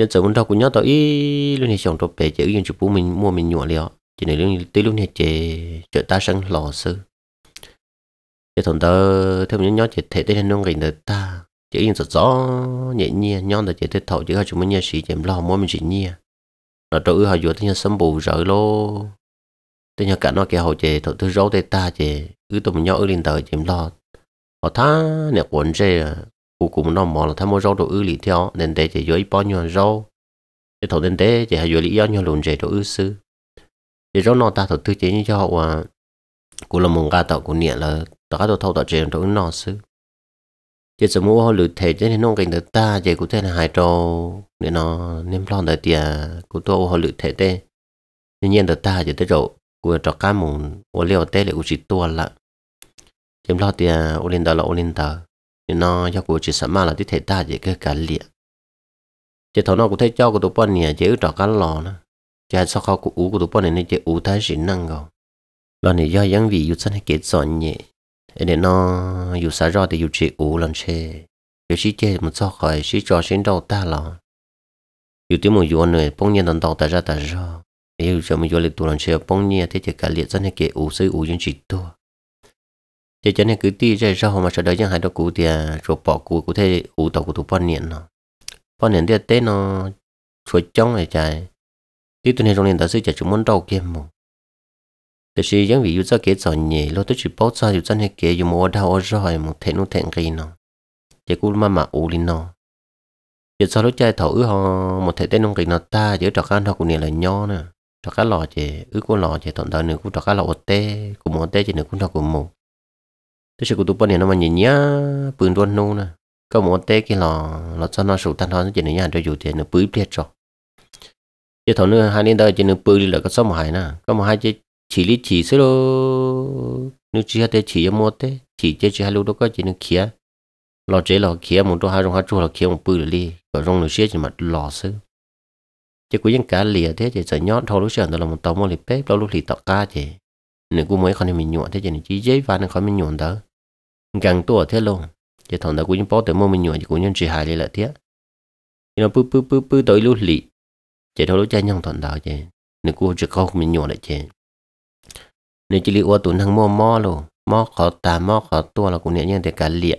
giờ giờ muốn đâu cũng nhớ tao luôn này chồng tao về chỉ yên chụp bố mình mua mình nhọ liền chỉ này luôn tới luôn này chỉ chợ ta sang lò sư giờ thằng tao thêm những nhớ chỉ thể tới nên nông cảnh được ta chỉ yên giật rõ nhẹ nhàng nhon là chỉ thể thầu chỉ họ chúng mình nhớ sĩ chỉ lo mua mình chỉ nhẹ là tao họ vừa tới nhà sâm bù rỡ lô tôi nhớ cả nó kia hậu chế thổ thứ râu tê ta chế cứ tụi mình nhau ư linh tờ chìm lo họ tha nè quấn chế cụ cụ nó mò là tham mua râu đồ ư lì theo nên để chế dưới bao nhiêu râu chế thổ nên để chế hay dưới lý do nhau lùn chế đồ ư sư chế râu nó ta thổ thứ chế như cho họ à cụ là mùng ga tạo cụ niệm là tao đồ thâu tạo chế đồ ư nó sư chế sớm mua họ lựa thể chế nên nông cảnh được ta chế cụ thế là hai trâu nên nó nên lo đời tiền cụ tôi họ lựa thể thế nhiên được ta chế tới rậu của trò cá mùng ô liều tế là u chỉ tua lạ chém lo tiền ô à, lên đó là ô lên tờ nhưng nó do của chỉ sản mà là tí thể ta chỉ cái cả liệt chỉ thầu nó cũng thấy cho của tụi bọn nè chỉ trò cá lò nữa chỉ sau khó của ú của tụi bọn này chỉ ú thái sĩ năng rồi lo này do những vị ưu sanh hay kết giòn nhẹ để nó ưu sao rồi thì ưu chỉ ú lần chơi yết chỉ chơi một sau khỏi chỉ cho sinh đầu ta lò yết tiếng một yết này bông nhiên đồng đầu ta ra ta ra yêu cho mình vô lịch tuần chơi bông nhia thế thì cả liệt dân hay kể ủ sư ủ dân chỉ to thế cho nên cứ ti ra ra hôm mà sau đó chẳng hai đó cũ thì à, rồi bỏ cũ cụ thế ủ tàu của tụ bông nhện nó bông nhện thì tết nó chuột trong này chạy tí tuần này trong nền ta sư chạy chúng muốn đầu kia mù thế thì giống vị yêu cho kể giỏi nhẹ lo tôi chỉ bảo cho yêu dân hay kể yêu mua đau rồi một thẹn nó thẹn gì nó thế cụ mà mà ủ lên nó giờ sau lúc chơi thổi họ một thể tên ông kỳ nó ta giữa trò khăn họ cũng nè là nho nữa cho cá lò chè ước của lò chè tận đời nữa cũng cho cá lò ớt tê cũng món tê chè nửa cũng cho cũng mù thế sự của tụi bọn này nó mà nhìn nhá bươn đuôn nô nè có món tê cái lò lò cho nó sụt tan thôi chè nửa nhà cho dù chè nửa bưởi tiệt rồi chè thằng nửa hai nên đời chè nửa bưởi là có số một hai nè có một hai chè chỉ lý chỉ số đó nếu chỉ hai tê chỉ món tê chỉ chè chỉ hai lô đó có chè nửa kia lò chè lò kia một chỗ hai rong hai chỗ lò kia một bưởi đi còn rong nữa xía chè mà lò xứ chỉ cứ những cá lìa thế chỉ sợ nhót thôi lúc sườn tôi là một tàu mua lì bếp lâu lúc ca chỉ nếu cũng mới còn mình nhuộn thế chỉ chỉ dễ và nên khỏi mình nhuộn đó gần tuổi thế luôn chỉ thằng đó cũng những bó tới mua mình nhuộn chỉ cũng những chỉ hài lại thế nhưng nó bư bư bư tới lúc lì chỉ thôi lúc chơi nhong thằng đó chỉ nếu cũng chỉ không mình nhuộn lại chỉ nếu chỉ lì ô tụi thằng mua mò luôn mò khó tà mò khó tua là cũng nhẹ nhàng để cá lìa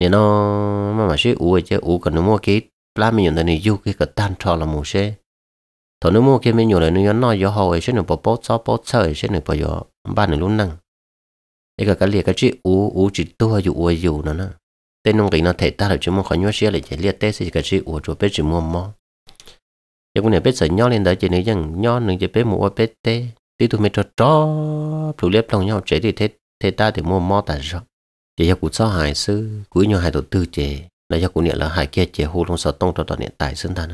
nếu nó mà mà sẽ uống chứ uống còn nó mua cái là mình nhận thấy yêu cái cái tan trò là một xe thọ nếu mua cái mình nhiều là nó nói gió hồ ấy sẽ nửa bỏ bớt gió bớt sợi sẽ nửa bỏ gió ba nửa luôn năng cái cái cái liệt cái chữ u u chỉ tua dụ u dụ nó nè tên nông cái nó thể ta được chúng mua khỏi nhau xe lại chỉ liệt tết thì cái chữ u rồi biết chữ mua mò giờ cũng này biết sợ nhó lên đấy chỉ này rằng nhó nữa chỉ biết mua biết tê tí tụi mình cho chó thủ liếp lòng nhau chỉ thì thế thế ta thì mua mò tại sao chỉ cho cuộc sống hài sư cuối nhau hài tổ tư chế lấy cho cụ niệm là hải kia chế hồ long sở tông cho tọa niệm tài xứng thần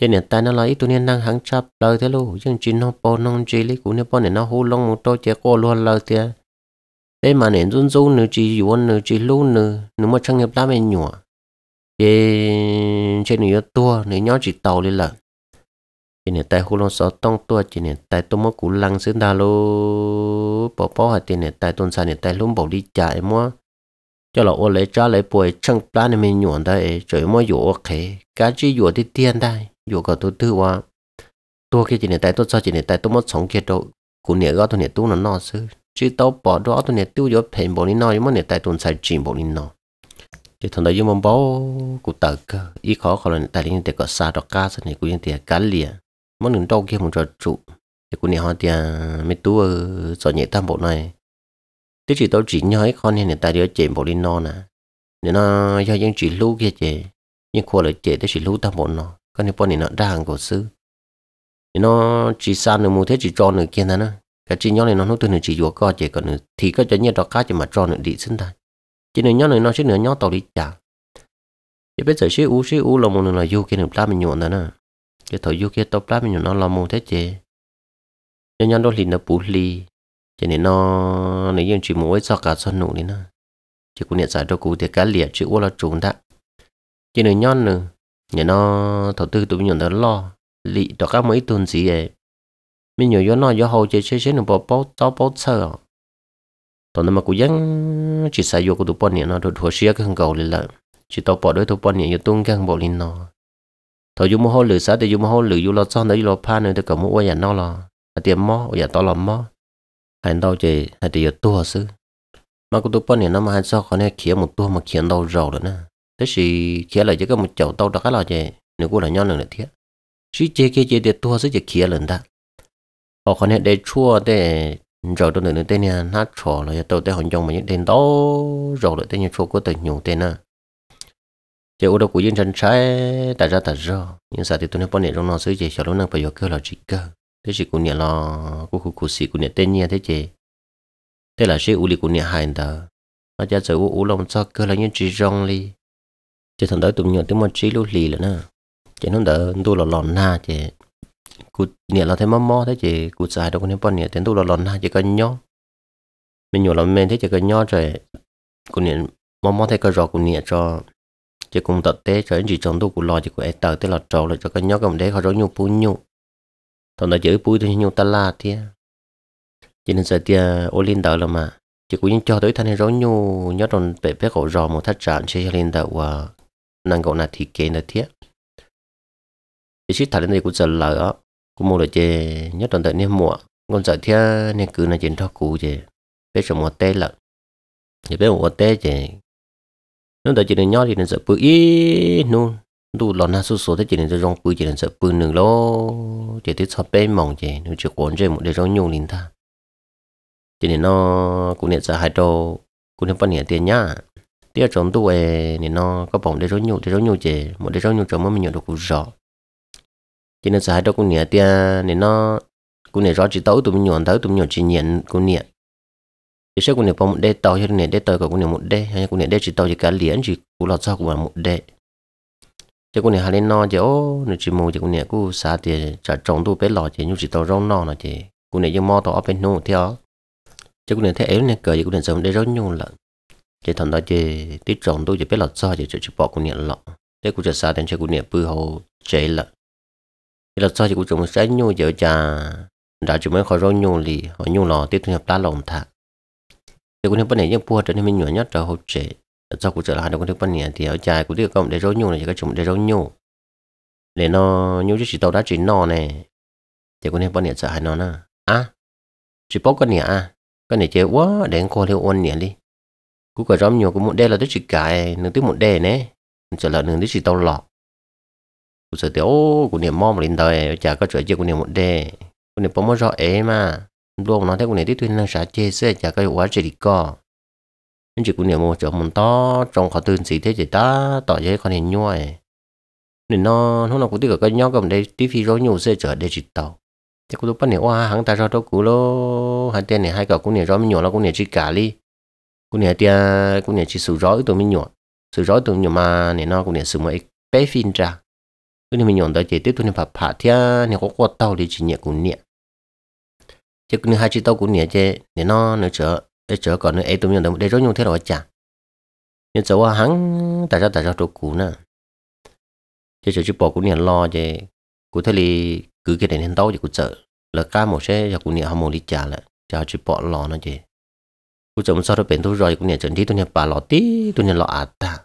trên niệm tài nó là ít tu niệm năng hàng chập lời thế lô nhưng chỉ nó po nông chỉ lấy cụ niệm po niệm nó hồ long một tô chế cô luôn lời thế thế mà niệm run run nữa chỉ yuan nữa chỉ lu nữa nữa mà chẳng nghiệp lắm em nhủa trên trên niệm tua niệm nhỏ chỉ tàu lên là chỉ nè hồ hulu sáu tông tua chỉ nè tay tôi mất cú lăng sinh ta lô bỏ bỏ hạt chỉ nè tay tuần sa nè tay luôn bỏ đi chạy mua cho là ô lấy trả lấy bồi chân ra nên mình nhuận đây rồi mới dụ ok cái chỉ dụ đi tiền đây dụ cái tôi tư quá tôi kia chỉ này tại tôi sao chỉ này tại tôi mất sống kia đâu cụ nè gõ tôi nè tu nó no sư chứ tao bỏ đó tôi nè tiêu dụ thèm bộ nó nhưng mà nè tại tôi xài chìm bộ nó chỉ thằng đấy mong báo cụ tờ cơ ý khó khó là tại liên tiền có xa đó cá sao nè cụ liên tiền cá lìa món đường đâu kia một trò trụ thì cụ nè họ tiền mấy tu ở chỗ nhẹ tam bộ này thế chỉ tao chỉ nhớ con này người ta đứa chị bộ đi non à nên nó do những chỉ lú kia chị nhưng khổ là chị thế chỉ lú tao bộ nó con này bọn này nó ra hàng sư nên nó chỉ sao nữa mua thế chỉ cho nữa kia nè nó cái chỉ nhớ này nó nó từ nữa chỉ vừa coi chị còn nữa thì có cho nhớ đó cá chỉ mà cho nữa đi xin ta chỉ nữa nhớ này nó chứ nữa nhớ tao đi trả chỉ giờ xí u xí u là một người là du kia nữa plá mình nhuận nè cái thổi du kia tao plá mình nó là một thế chị nhân nhân đó liền là bù lì cho nên nó nếu như chỉ mỗi do cả xuân nụ đến nó chỉ cũng nhận giải cho cụ thì cá liệt chữ ô là trùng đã cho nên nhon nữa nhà nó thầu tư tụi mình nó lo lị đó các mấy tuần gì ấy mình nhiều do nó do hầu chơi chơi chơi nó bỏ bỏ tao bỏ sợ tao nó mà cũng dám chỉ xài vô của tụi bọn này nó được hồ xia cái hàng cầu lên lại chỉ tao bỏ đối tụi bọn này tung cái hàng bộ lên nó thầu dùng một hồ lửa sát thì dùng một hồ lửa dùng lo nó đấy lo pha nữa thì cầm một ô nhà nó là tiền mò ô nhà tao làm mò anh đâu chỉ hay thì tua sư mà cô tôi bên này năm mà sao còn này khía một tua mà khía đâu rồi nữa thế thì khía là chỉ có một chậu tàu đó cái là gì nếu cô là nhau nữa thiết chỉ chơi kia chơi để tua sẽ chỉ khía lần đó họ còn này để chua để rồi tôi nữa tên nha nát trò là tôi tên hoàn trong mà những tên đó rồi lại tên như chua của tôi nhiều tên à chỉ ở đâu của dân chân trái tại ra tại do nhưng sao thì tôi nói bên này trong nó sử chỉ sợ lúc nào phải vô cơ là chỉ cơ thế chỉ cũng nhẹ lo cũng cũng cũng xì cũng nhẹ tên nhẹ thế chị thế là sẽ u li cũng nhẹ hài đó nó cha sợ u u lòng cho cơ là những chỉ rong li chỉ thằng đó tụng nhỏ tiếng mà chỉ lú lì là nè chỉ nó đỡ tôi là lòn na chị cụ nhẹ lo thấy mò mò thế chị cụ dài đâu có nên bận nhẹ tiếng tôi là lòn na chỉ có nhó mình nhỏ làm men thế chỉ có nhó rồi cụ nhẹ mò mò thấy có rò cụ nhẹ cho chỉ cùng tập tế cho anh chị chồng tôi cụ lo chỉ cụ ấy tờ tế là trâu là cho cái nhó cầm đấy họ rõ nhu phu nhu tao nói chơi bùi thì nhung ta la thế cho nên giờ tia ô linh đạo là mà chỉ cũng cho tới thanh rồi nhu nhớ còn bé bé cổ rò một thắt chặt chơi lên đạo và năng cậu là thì kê là thiết chỉ xích thằng đây cũng giờ lỡ cũng mua được chơi nhớ còn đợi niêm mùa còn giờ thia nên cứ là chuyện thọ cũ chơi bé sầm một tê lợn thì bé một tê chơi nó đợi chỉ nên nhớ thì nên giờ bự ít luôn đủ lon ha số số thế chỉ nên cho rong bự chỉ nên sợ bự nương lo chỉ thích sắp bé mỏng chỉ nếu chỉ cuốn chỉ một để rong nhung linh ta chỉ nên nó cũng nên sợ hai đồ cũng nên phân nhẹ tiền nhá tiếc trong tu về nên nó có bỏng để rong nhung để rong nhung chỉ một để rong nhung trong mới mình nhận được cũng rõ chỉ nên sợ hai đồ cũng nhẹ tiền nên nó cũng nên rõ chỉ tấu tụi mình nhận tấu tụi mình nhận chỉ nhận cũng nhẹ thì sẽ cũng nên một đế tàu cho nên đế tàu cũng nên một đế hay cũng nên đế chỉ tàu chỉ cá liền chỉ cũng là sao cũng là một đế chỉ có này hà lên no chỉ ô nửa chỉ mù chỉ có này cứ xả thì chả trồng tu bé lò chỉ như chỉ tàu rong no là chỉ có này nhưng mò tàu ở bên nô theo chỉ có này thế ấy này cởi chỉ có này giống để rong nhung lận chỉ thằng đó chỉ tí trồng tu chỉ bé lò sao chỉ chỉ bỏ có này lọ thế cũng chỉ xả thì chỉ có này bự hồ chế lận chỉ là sao chỉ có trồng sẽ nhung giờ chả đã chỉ mới khỏi rong nhung lì họ nhung lò tiếp thu nhập đá lồng thà, chỉ có này bên này những bùa trở nên mình nhỏ nhất trở hộp chế sau cuộc trở lại được cái thứ này thì ở trái của tiêu công để rối nhung này cái chúng để rối nhung để nó nhung chứ chỉ tàu đã chỉ nò này thì cũng nên bao nhiêu sợ hãi nó nè à chỉ bóc cái này à cái này chơi quá để anh coi theo ôn nhỉ đi cú cả rắm nhiều cũng một đề là tới chỉ cài nên tới một đề nè trở lại nên tới chỉ tàu lọ cú sợ tiểu cú niệm mong lên đời chả có chuyện gì cú niệm một đề cú niệm bóng rõ ế mà luôn nói thấy cú niệm tiếp thuyên năng xã chê sẽ chả có quá chỉ đi co nên chỉ cũng nhiều một chỗ một to trong khó tương gì thế chỉ ta tỏ giấy con hình nhau ấy nên nó nó nó cũng tiếc cái nhau cầm đây tí phi rồi nhiều xe chở để chỉ tàu thế cũng lúc bắt nhiều hoa hàng ta ra đâu cũ lô hai tên này hai cậu cũng nhiều rồi mình nhiều nó cũng nhiều chỉ cả đi cũng nhiều tia cũng nhiều chỉ sủi rối tụi mình nhiều sủi rối tụi nhiều mà nên nó cũng nhiều sủi mấy bé phin ra cứ mình nhiều tới chỉ tiếp tụi mình phải phá thia nên có quạt tàu để chỉ nhẹ cũng nhẹ chứ cũng hai chỉ tàu cũng nhẹ chứ nên nó nữa chở để chở còn nữa ấy tụi mình đồng để rối nhung thế rồi chả nhưng cháu à, hắn tại sao tại sao chỗ cũ nè chứ chỗ chứ bỏ cũng nhận lo chứ cụ thế thì cứ cái này nên đâu chứ cụ chợ là cá một xe cho cụ nhận hầm một đi trả lại chào chứ bỏ lo nó chứ cụ chồng sau đó bền tôi rồi cũng nhận chuẩn đi tôi nhận bà lọ tí tôi nhận lọ à ta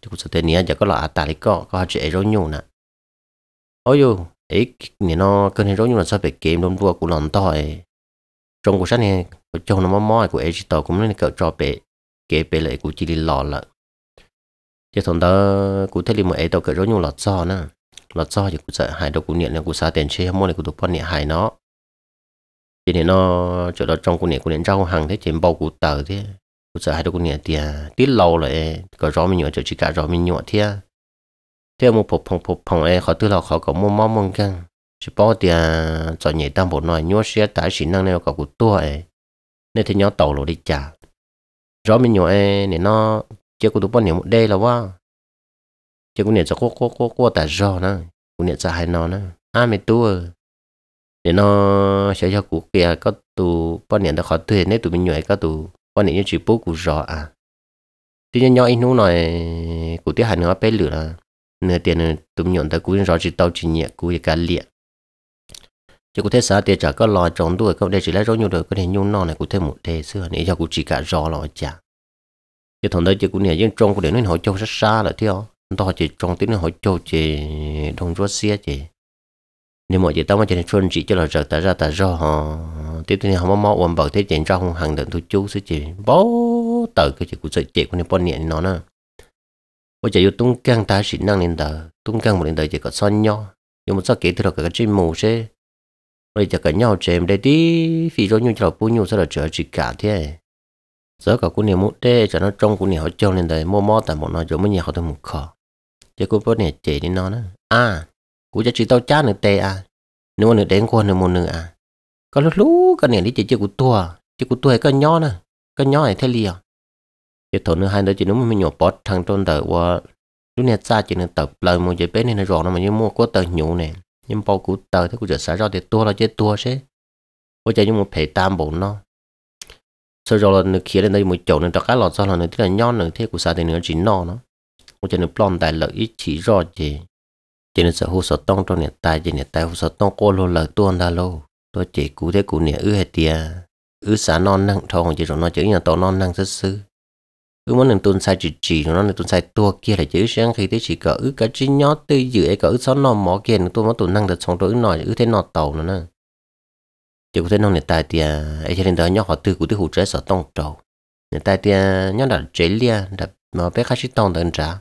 chứ cụ sợ thế này giờ có lọ à ta thì có có chuyện rối nhung nè ôi dù ấy nó cơn hay rối là sao phải kiếm đông vua cụ lòng to trong cuộc sách này của châu nó mò mò của Egypto cũng nên cậu cho bé kế bé lại của chỉ đi lò lợ chứ đó cụ thể là một ấy cỡ rối nhung lọt do nè lọt do thì cụ sợ hại đâu cụ niệm là cụ xá tiền chơi mua này cụ tụt con niệm hại nó chỉ nên nó chỗ đó trong cụ niệm cụ niệm rau hàng thế trên bao cụ tờ thế cụ sợ hại đâu cụ niệm tiền à, tí lâu lại e, cỡ rõ mình nhọ chỗ chỉ cả rõ mình nhọ thế thế một phục phòng phòng ấy e, khó tư là khó có mua món mông căng chỉ bao tiền à, cho nhảy tam bộ nói nhua xe tái xịn năng này có cụ nên thì nhỏ tổ lộ đi chả rõ mình nhỏ em để nó chưa có được bao nhiêu một đây là quá chưa có nhận cho cô cô cô cô ta rõ nè cô nhận cho hai nó nè à mày tu để nó sẽ cho cụ kia có tụ bọn nhỏ đã khó thuê nên tụi mình nhỏ có tụ bọn nhỏ chỉ bố cụ rõ à tuy nhiên nhỏ ít nú này cụ tiếc hành nó bé lửa nửa tiền tụi mình nhỏ ta cũng rõ chỉ tao chỉ nhẹ cụ cái liệt chỉ có thể sợ tiền trả có lo trồng đuổi không để chỉ lấy rau nhiều đời có thể nhung non này cũng thể một đề xưa này giờ cũng chỉ cả rõ lo chả chứ thằng đấy chỉ cũng nhảy nhưng trồng cũng để nên hỏi châu rất xa là theo To chỉ trồng tiếng hỏi châu chỉ đồng rốt xia chỉ nếu mọi chuyện tao mà chỉ xuân chuẩn chỉ cho là giờ ta ra ta do họ tiếp theo họ mau ôm bảo thế chuyện ra không hàng đợt tôi chú sẽ chỉ bó tờ cái chỉ cũng sợ chỉ của nên bọn nhẹ nó nè bây giờ yêu tung căng ta chỉ năng lên tờ tung căng một lên tờ chỉ có son nhau nhưng mà sao kể từ đó cái chuyện mù sẽ rồi chắc cả nhau chém đây đi vì rồi nhu chào bún nhu sao là chở chỉ cả thế giờ cả cô niệm muốn thế cho nó trong cô niệm họ cho lên đây mò mò tại một nó giống như họ tôi một khó chứ cô bớt này chạy đi nó nữa à cô cho chị tao chát nữa tê à nếu mà nữa đến qua nữa một nữa à có lúc lúc cái này đi chị chơi của tua chị của tua cái nhỏ nè cái nhỏ này thế liền chị thổ nữa hai đứa chị nó mới nhổ bớt thằng trong đời qua lúc này xa chị nó tập lời một giờ bé này nó rõ nó mà như mua có tờ nhũ này nhưng bao cụ tờ thế cụ giờ xả ra thì tua là chết tua chứ bây giờ nhưng mà phải tam bổ nó sau rồi là nước kia lên đây một chỗ nên cho cá lọt ra là nước thế là nhon nữa thế của xả thì nữa chỉ no nó bây giờ nước plon tại lợi ít chỉ rõ gì chỉ nên sợ hồ sợ tông trong nhà tài chỉ nhà tài hồ sợ tông cô luôn là tua ra lô tôi chỉ cụ thế cụ nhà ư hệ tiề ư xả non năng thong chỉ rồi nó chữ nhà tàu non năng rất sư cứ muốn làm tuần sai chỉ chỉ nó là tuần sai tua kia là chữ sáng khi thế chỉ cỡ cái chữ nhỏ tư dự ấy cỡ sáu nọ mỏ kia nó tôi mới tuần năng được xong tôi nói ư thế nọ tàu nó nè chỉ có thế nông này tại thì ấy cho nên đó nhót họ tư của tư hụt trái sợ tông trầu này tại thì nhỏ đặt chế lia đặt mà bé khách chỉ tông tận trả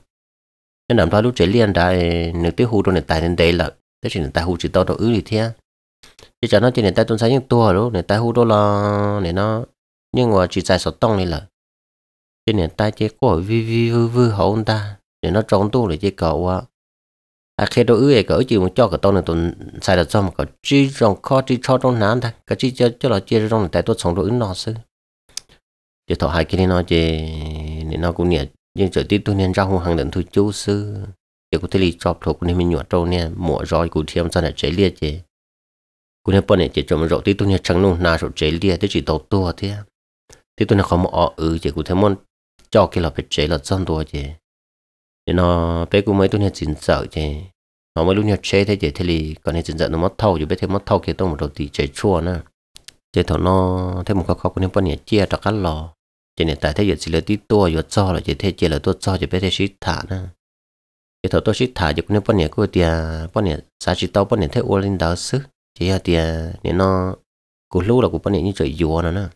nên làm thôi lúc chế lia đã nước tư hụt rồi này tại nên đấy là thế chỉ này tại hụt chỉ tao đâu ư thì thế chỉ cho nó chỉ này tại tuần sai những tua đó này tại hụt đó là này nó nhưng mà chỉ sai sợ tông này là cho nên ta chế có vui vui vư vư hậu ta để nó trốn tu để chế cậu á à khi tôi ước cỡ chỉ muốn cho cái tôi này tôi xài được cho mà có chỉ trong kho chỉ cho trong nán ta. cái chỉ cho cho là chia trong tại tôi sống đối nó sư thì thọ hai cái nó chế nên nó cũng nhẹ nhưng trở tiếp tôi nên ra hung hàng đến thôi chú sư thì cũng thấy lý cho thuộc của mình nhọt trâu nè mùa rồi cũng thêm cho này chế liệt chế cũng nên bọn này chế trồng rộ tí tôi nên chẳng nung na rồi chế liệt tới chỉ đầu tua thế thì tôi này không ở ừ chỉ cũng thấy môn cho cái là phải chế là dân đùa chứ thì nó bé cũng mấy tuần nhà chính sợ chứ nó mới lúc nhà chế thế chứ thế thì còn nhà chính sợ nó mất thâu chứ biết thế mất thâu kia tôi một đầu tí chế chua nữa chế thọ nó thế một khó khó cũng nên bao nhiêu chia cho cá lò chế này tại thế giờ chỉ là tí tua giờ cho là chế thế chế là tua cho chứ biết thế xít thả nữa chế thọ tôi xít thả chứ cũng nên bao nhiêu cái tiền bao nhiêu giá trị tao bao nhiêu thế ô lên đó sức chế là tiền nên nó cú lú là cú bao nhiêu như trời dùa nữa nữa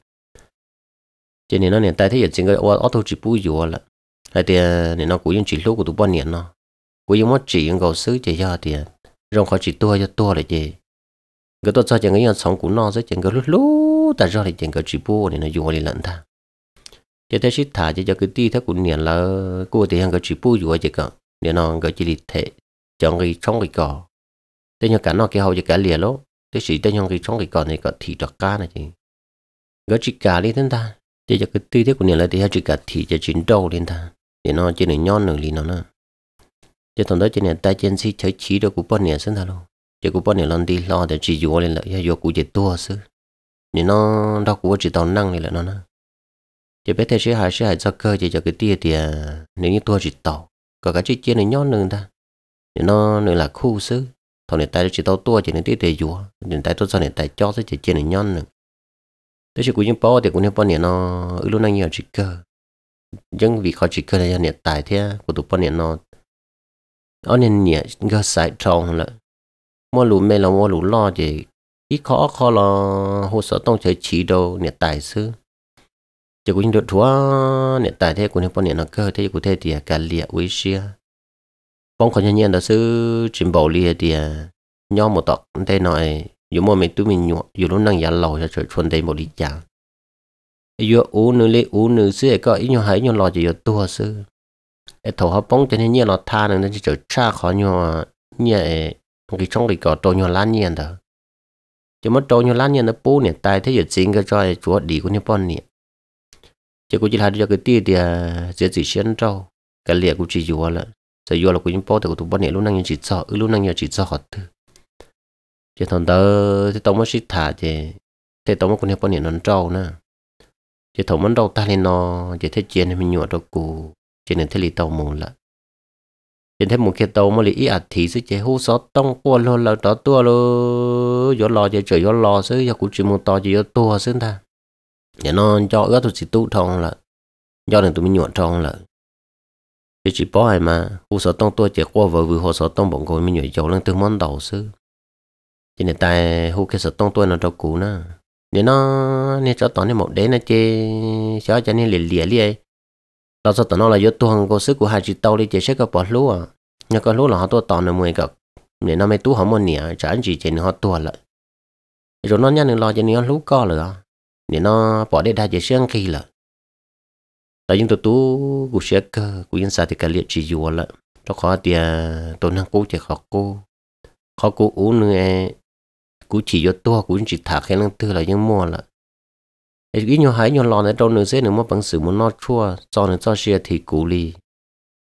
cho nên nó nền tại thế giờ chính cái ô ô tô chỉ bùi dùa là hay thì nên à, nó cũng chỉ lúc của tụi bao nền nó cũng giống chỉ những cầu sứ chỉ do thì à, rong khỏi chỉ tua cho tua lại gì cái tôi cho chẳng cái à, sống của nó sẽ chẳng cái lúc lúc ta ra thì chẳng cái chỉ bùa nên nó dùa đi lận ta cho thế xích thả cho cho cái ti thế của nền là cô thì hàng cái chỉ bùi dùa chỉ cả nên nó cái chỉ lịch thể chọn cái trong cái cỏ thế nhưng cả nó cái hậu cho cả lìa lố thế chỉ thế nhưng cái trong cái cỏ này có thịt đặc ca này chứ cái chỉ cả đi thế ta chỉ cho cái tư thế của nhà là thì hai chỉ cả thì cho chín đầu lên ta để nó trên này nhon nửa lì nó nè chỉ thằng đó trên này tay chân si chơi chỉ đồ của bọn nhà sinh ra luôn cho của bọn nhà lon đi lo để chỉ dùa lên lại dùa của chỉ tua sư để nó đau của chỉ tàu năng này là nó nè chỉ biết thế sẽ hại sẽ hại cho cơ chỉ cho cái tia thì à, nếu như tua chỉ tàu có cái chỉ trên này nhon nữa ta để nó nữa là khu sư thằng này tay chỉ tàu tua chỉ nên tia để dùa nên tay tôi sau này tay cho sẽ chỉ trên này nhon nữa thế chỉ cũng những bao thì cũng những bao này nó ư lúc năng nhiều chỉ cơ nhưng vì khó chỉ cơ là này tài thế của tụi bao này nó ở nên nhẹ gỡ sai trong là mua lũ mê là mua lũ lo thì ít khó khó là hồ sơ tông chơi chỉ đồ này tài sư chỉ cũng được thua này tài thế của những bao này nó cơ thế của thế thì cả liệt quý xia bóng khó nhân nhân đó sư trình bầu liệt thì à, nhau một tọt thế nói 有么没都没鸟，有路能也老下去，穿得没理解。有乌女嘞，乌女是个一样还一样老就有多少？哎，头好帮着你老他呢，那就就差好鸟，你哎，给种的搞多鸟烂年的，就么多鸟烂年的半年，但他也整个在做地过那半年，结果就他这个弟弟在最先招，个脸估计有了，再有了估计包的个都半年，路能有几招，路能有几招好的。chỉ thằng tớ thì tao mới xịt thả chứ thế tao mới còn hiểu bao nhiêu nó trâu nè chỉ thằng món đâu ta lên nó chỉ thế chuyện mình nhụa đâu cù chỉ nên thấy lì tao mù lại chỉ thấy một khi tao mới lì ý à thì chứ chỉ hú sáu tông qua luôn là đó tua luôn gió lò chỉ trời gió lò chứ giờ cũng chỉ một to chỉ gió tua chứ ta nhà nó cho ước tụi chỉ tu thong là do này tụi mình nhụa thong là chỉ chỉ bỏ ai mà hú sáu tông tua chỉ qua vừa vừa hú sáu tông bọn coi mình nhụa dầu lên từ món đầu chứ chỉ nên tại hú cái sở tông tôi nó đâu cũ nữa nếu nó nên cho tao nên một đế nó chơi, cho cho nên liền liền liền lo cho tao nó là do tôi hàng có sức của hai chị tao đi chơi sẽ có bỏ lúa nhà có lúa là họ tôi tao nó mười cọc nếu nó mấy tú họ muốn nhỉ chả anh chỉ chỉ họ tua lại rồi nó nhăn lo cho nên nó lúa co rồi nếu nó bỏ đế đại chơi sẽ khi là tại những tổ tú của sẽ cơ ờ, của những sao thì cả liệt chỉ dù lại nó khó tiền tôi năng cố chỉ khó cố khó cố uống nữa cú chỉ cho to cú chỉ thả cái năng tư là những mua là cái nhỏ hải nhỏ lò này đâu nữa sẽ nữa mà bằng sự muốn nó chua cho nên cho xe thì cú li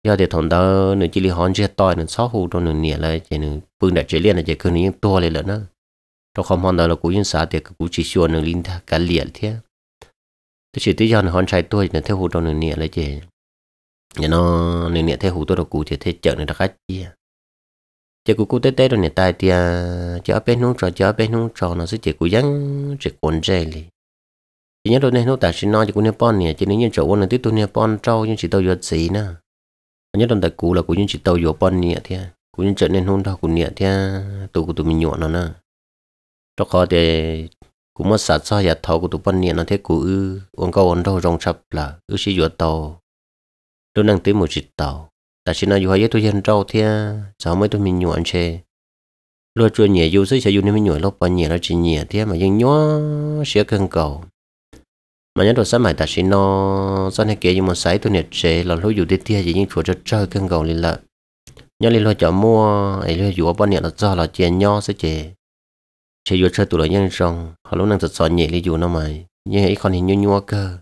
giờ thì thằng đó nữa chỉ hòn xe to nữa sáu hồ đâu nữa nhẹ lại chỉ nữa phương liên là chỉ cứ những to lên nữa trong không hòn đó là cú những xã thì cú chỉ xua nữa linh tha cả liền thế tôi chỉ tới giờ là hòn trai tôi nữa theo hồ đâu nữa nhẹ lại chỉ nó nữa nhẹ theo hồ tôi là cú thì thế chợ này đã khách chia chỉ cụ cụ tê tê rồi nè tại thì chỉ ở bên nông trò chỉ ở bên nông trò nó sẽ chỉ cụ dân chỉ cuốn dây li chỉ nhớ đôi này nó tại xin nói chỉ cụ nè pon nè chỉ nếu như chỗ quân là tiếp tu nè pon trâu nhưng chỉ tàu vượt gì nè nhớ đôi tại cụ là cụ nhưng chỉ tàu vượt pon nè thì à, cụ nhưng trở nên hôn đâu cụ nè thì à, tụ cụ tụ mình nhọn nó nè cho khó thì cụ mất sạch sao giặt thầu cụ tụ pon nè nó thế cụ ư uống câu uống đâu rong sập là ư chỉ vượt tàu đôi năng tới một chỉ tàu ta chỉ nói dù hay tôi hiện trâu thì à, cháu mới tôi mình nhuận chê lo chuyện nhẹ dù sẽ sẽ dùng mình nhuận lúc bao nhẹ nó chỉ nhẹ thế mà nhưng nhó sẽ cần cầu mà nhớ đồ sáng mai ta chỉ nó do này kia nhưng mà sấy tôi nhẹ chê là lúc dù đi tia gì nhưng chuột cho chơi cần cầu liền lợ nhớ liền lo chợ mua ấy lo dù bao nhẹ là do là chè nhó sẽ chè chè dù chơi tụi nó nhân họ lúc năng thật sọ nhẹ liền dù nó mày nhưng ấy còn hình như nhua cơ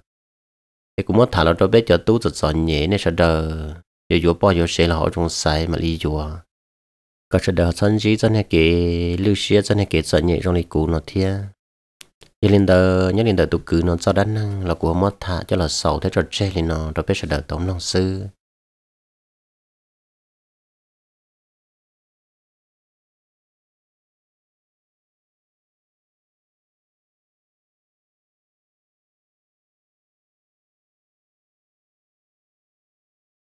cái cũng mất thả nó cho bé cho tú thật sọ nhẹ nên sợ 有有包有谁了好种塞嘛里有啊。ก็จะเดาฉันจีจันให้เกลือเชียจันให้เกจันใหญ่ตรงนี้กูนอเทียยลินเดอร์ยลินเดอร์ตุกือนอนจอดันนั่งเรากลัวมดท่าจะเราเสาได้จดเจลินอเราไปเสดอตอมน้องซื้อ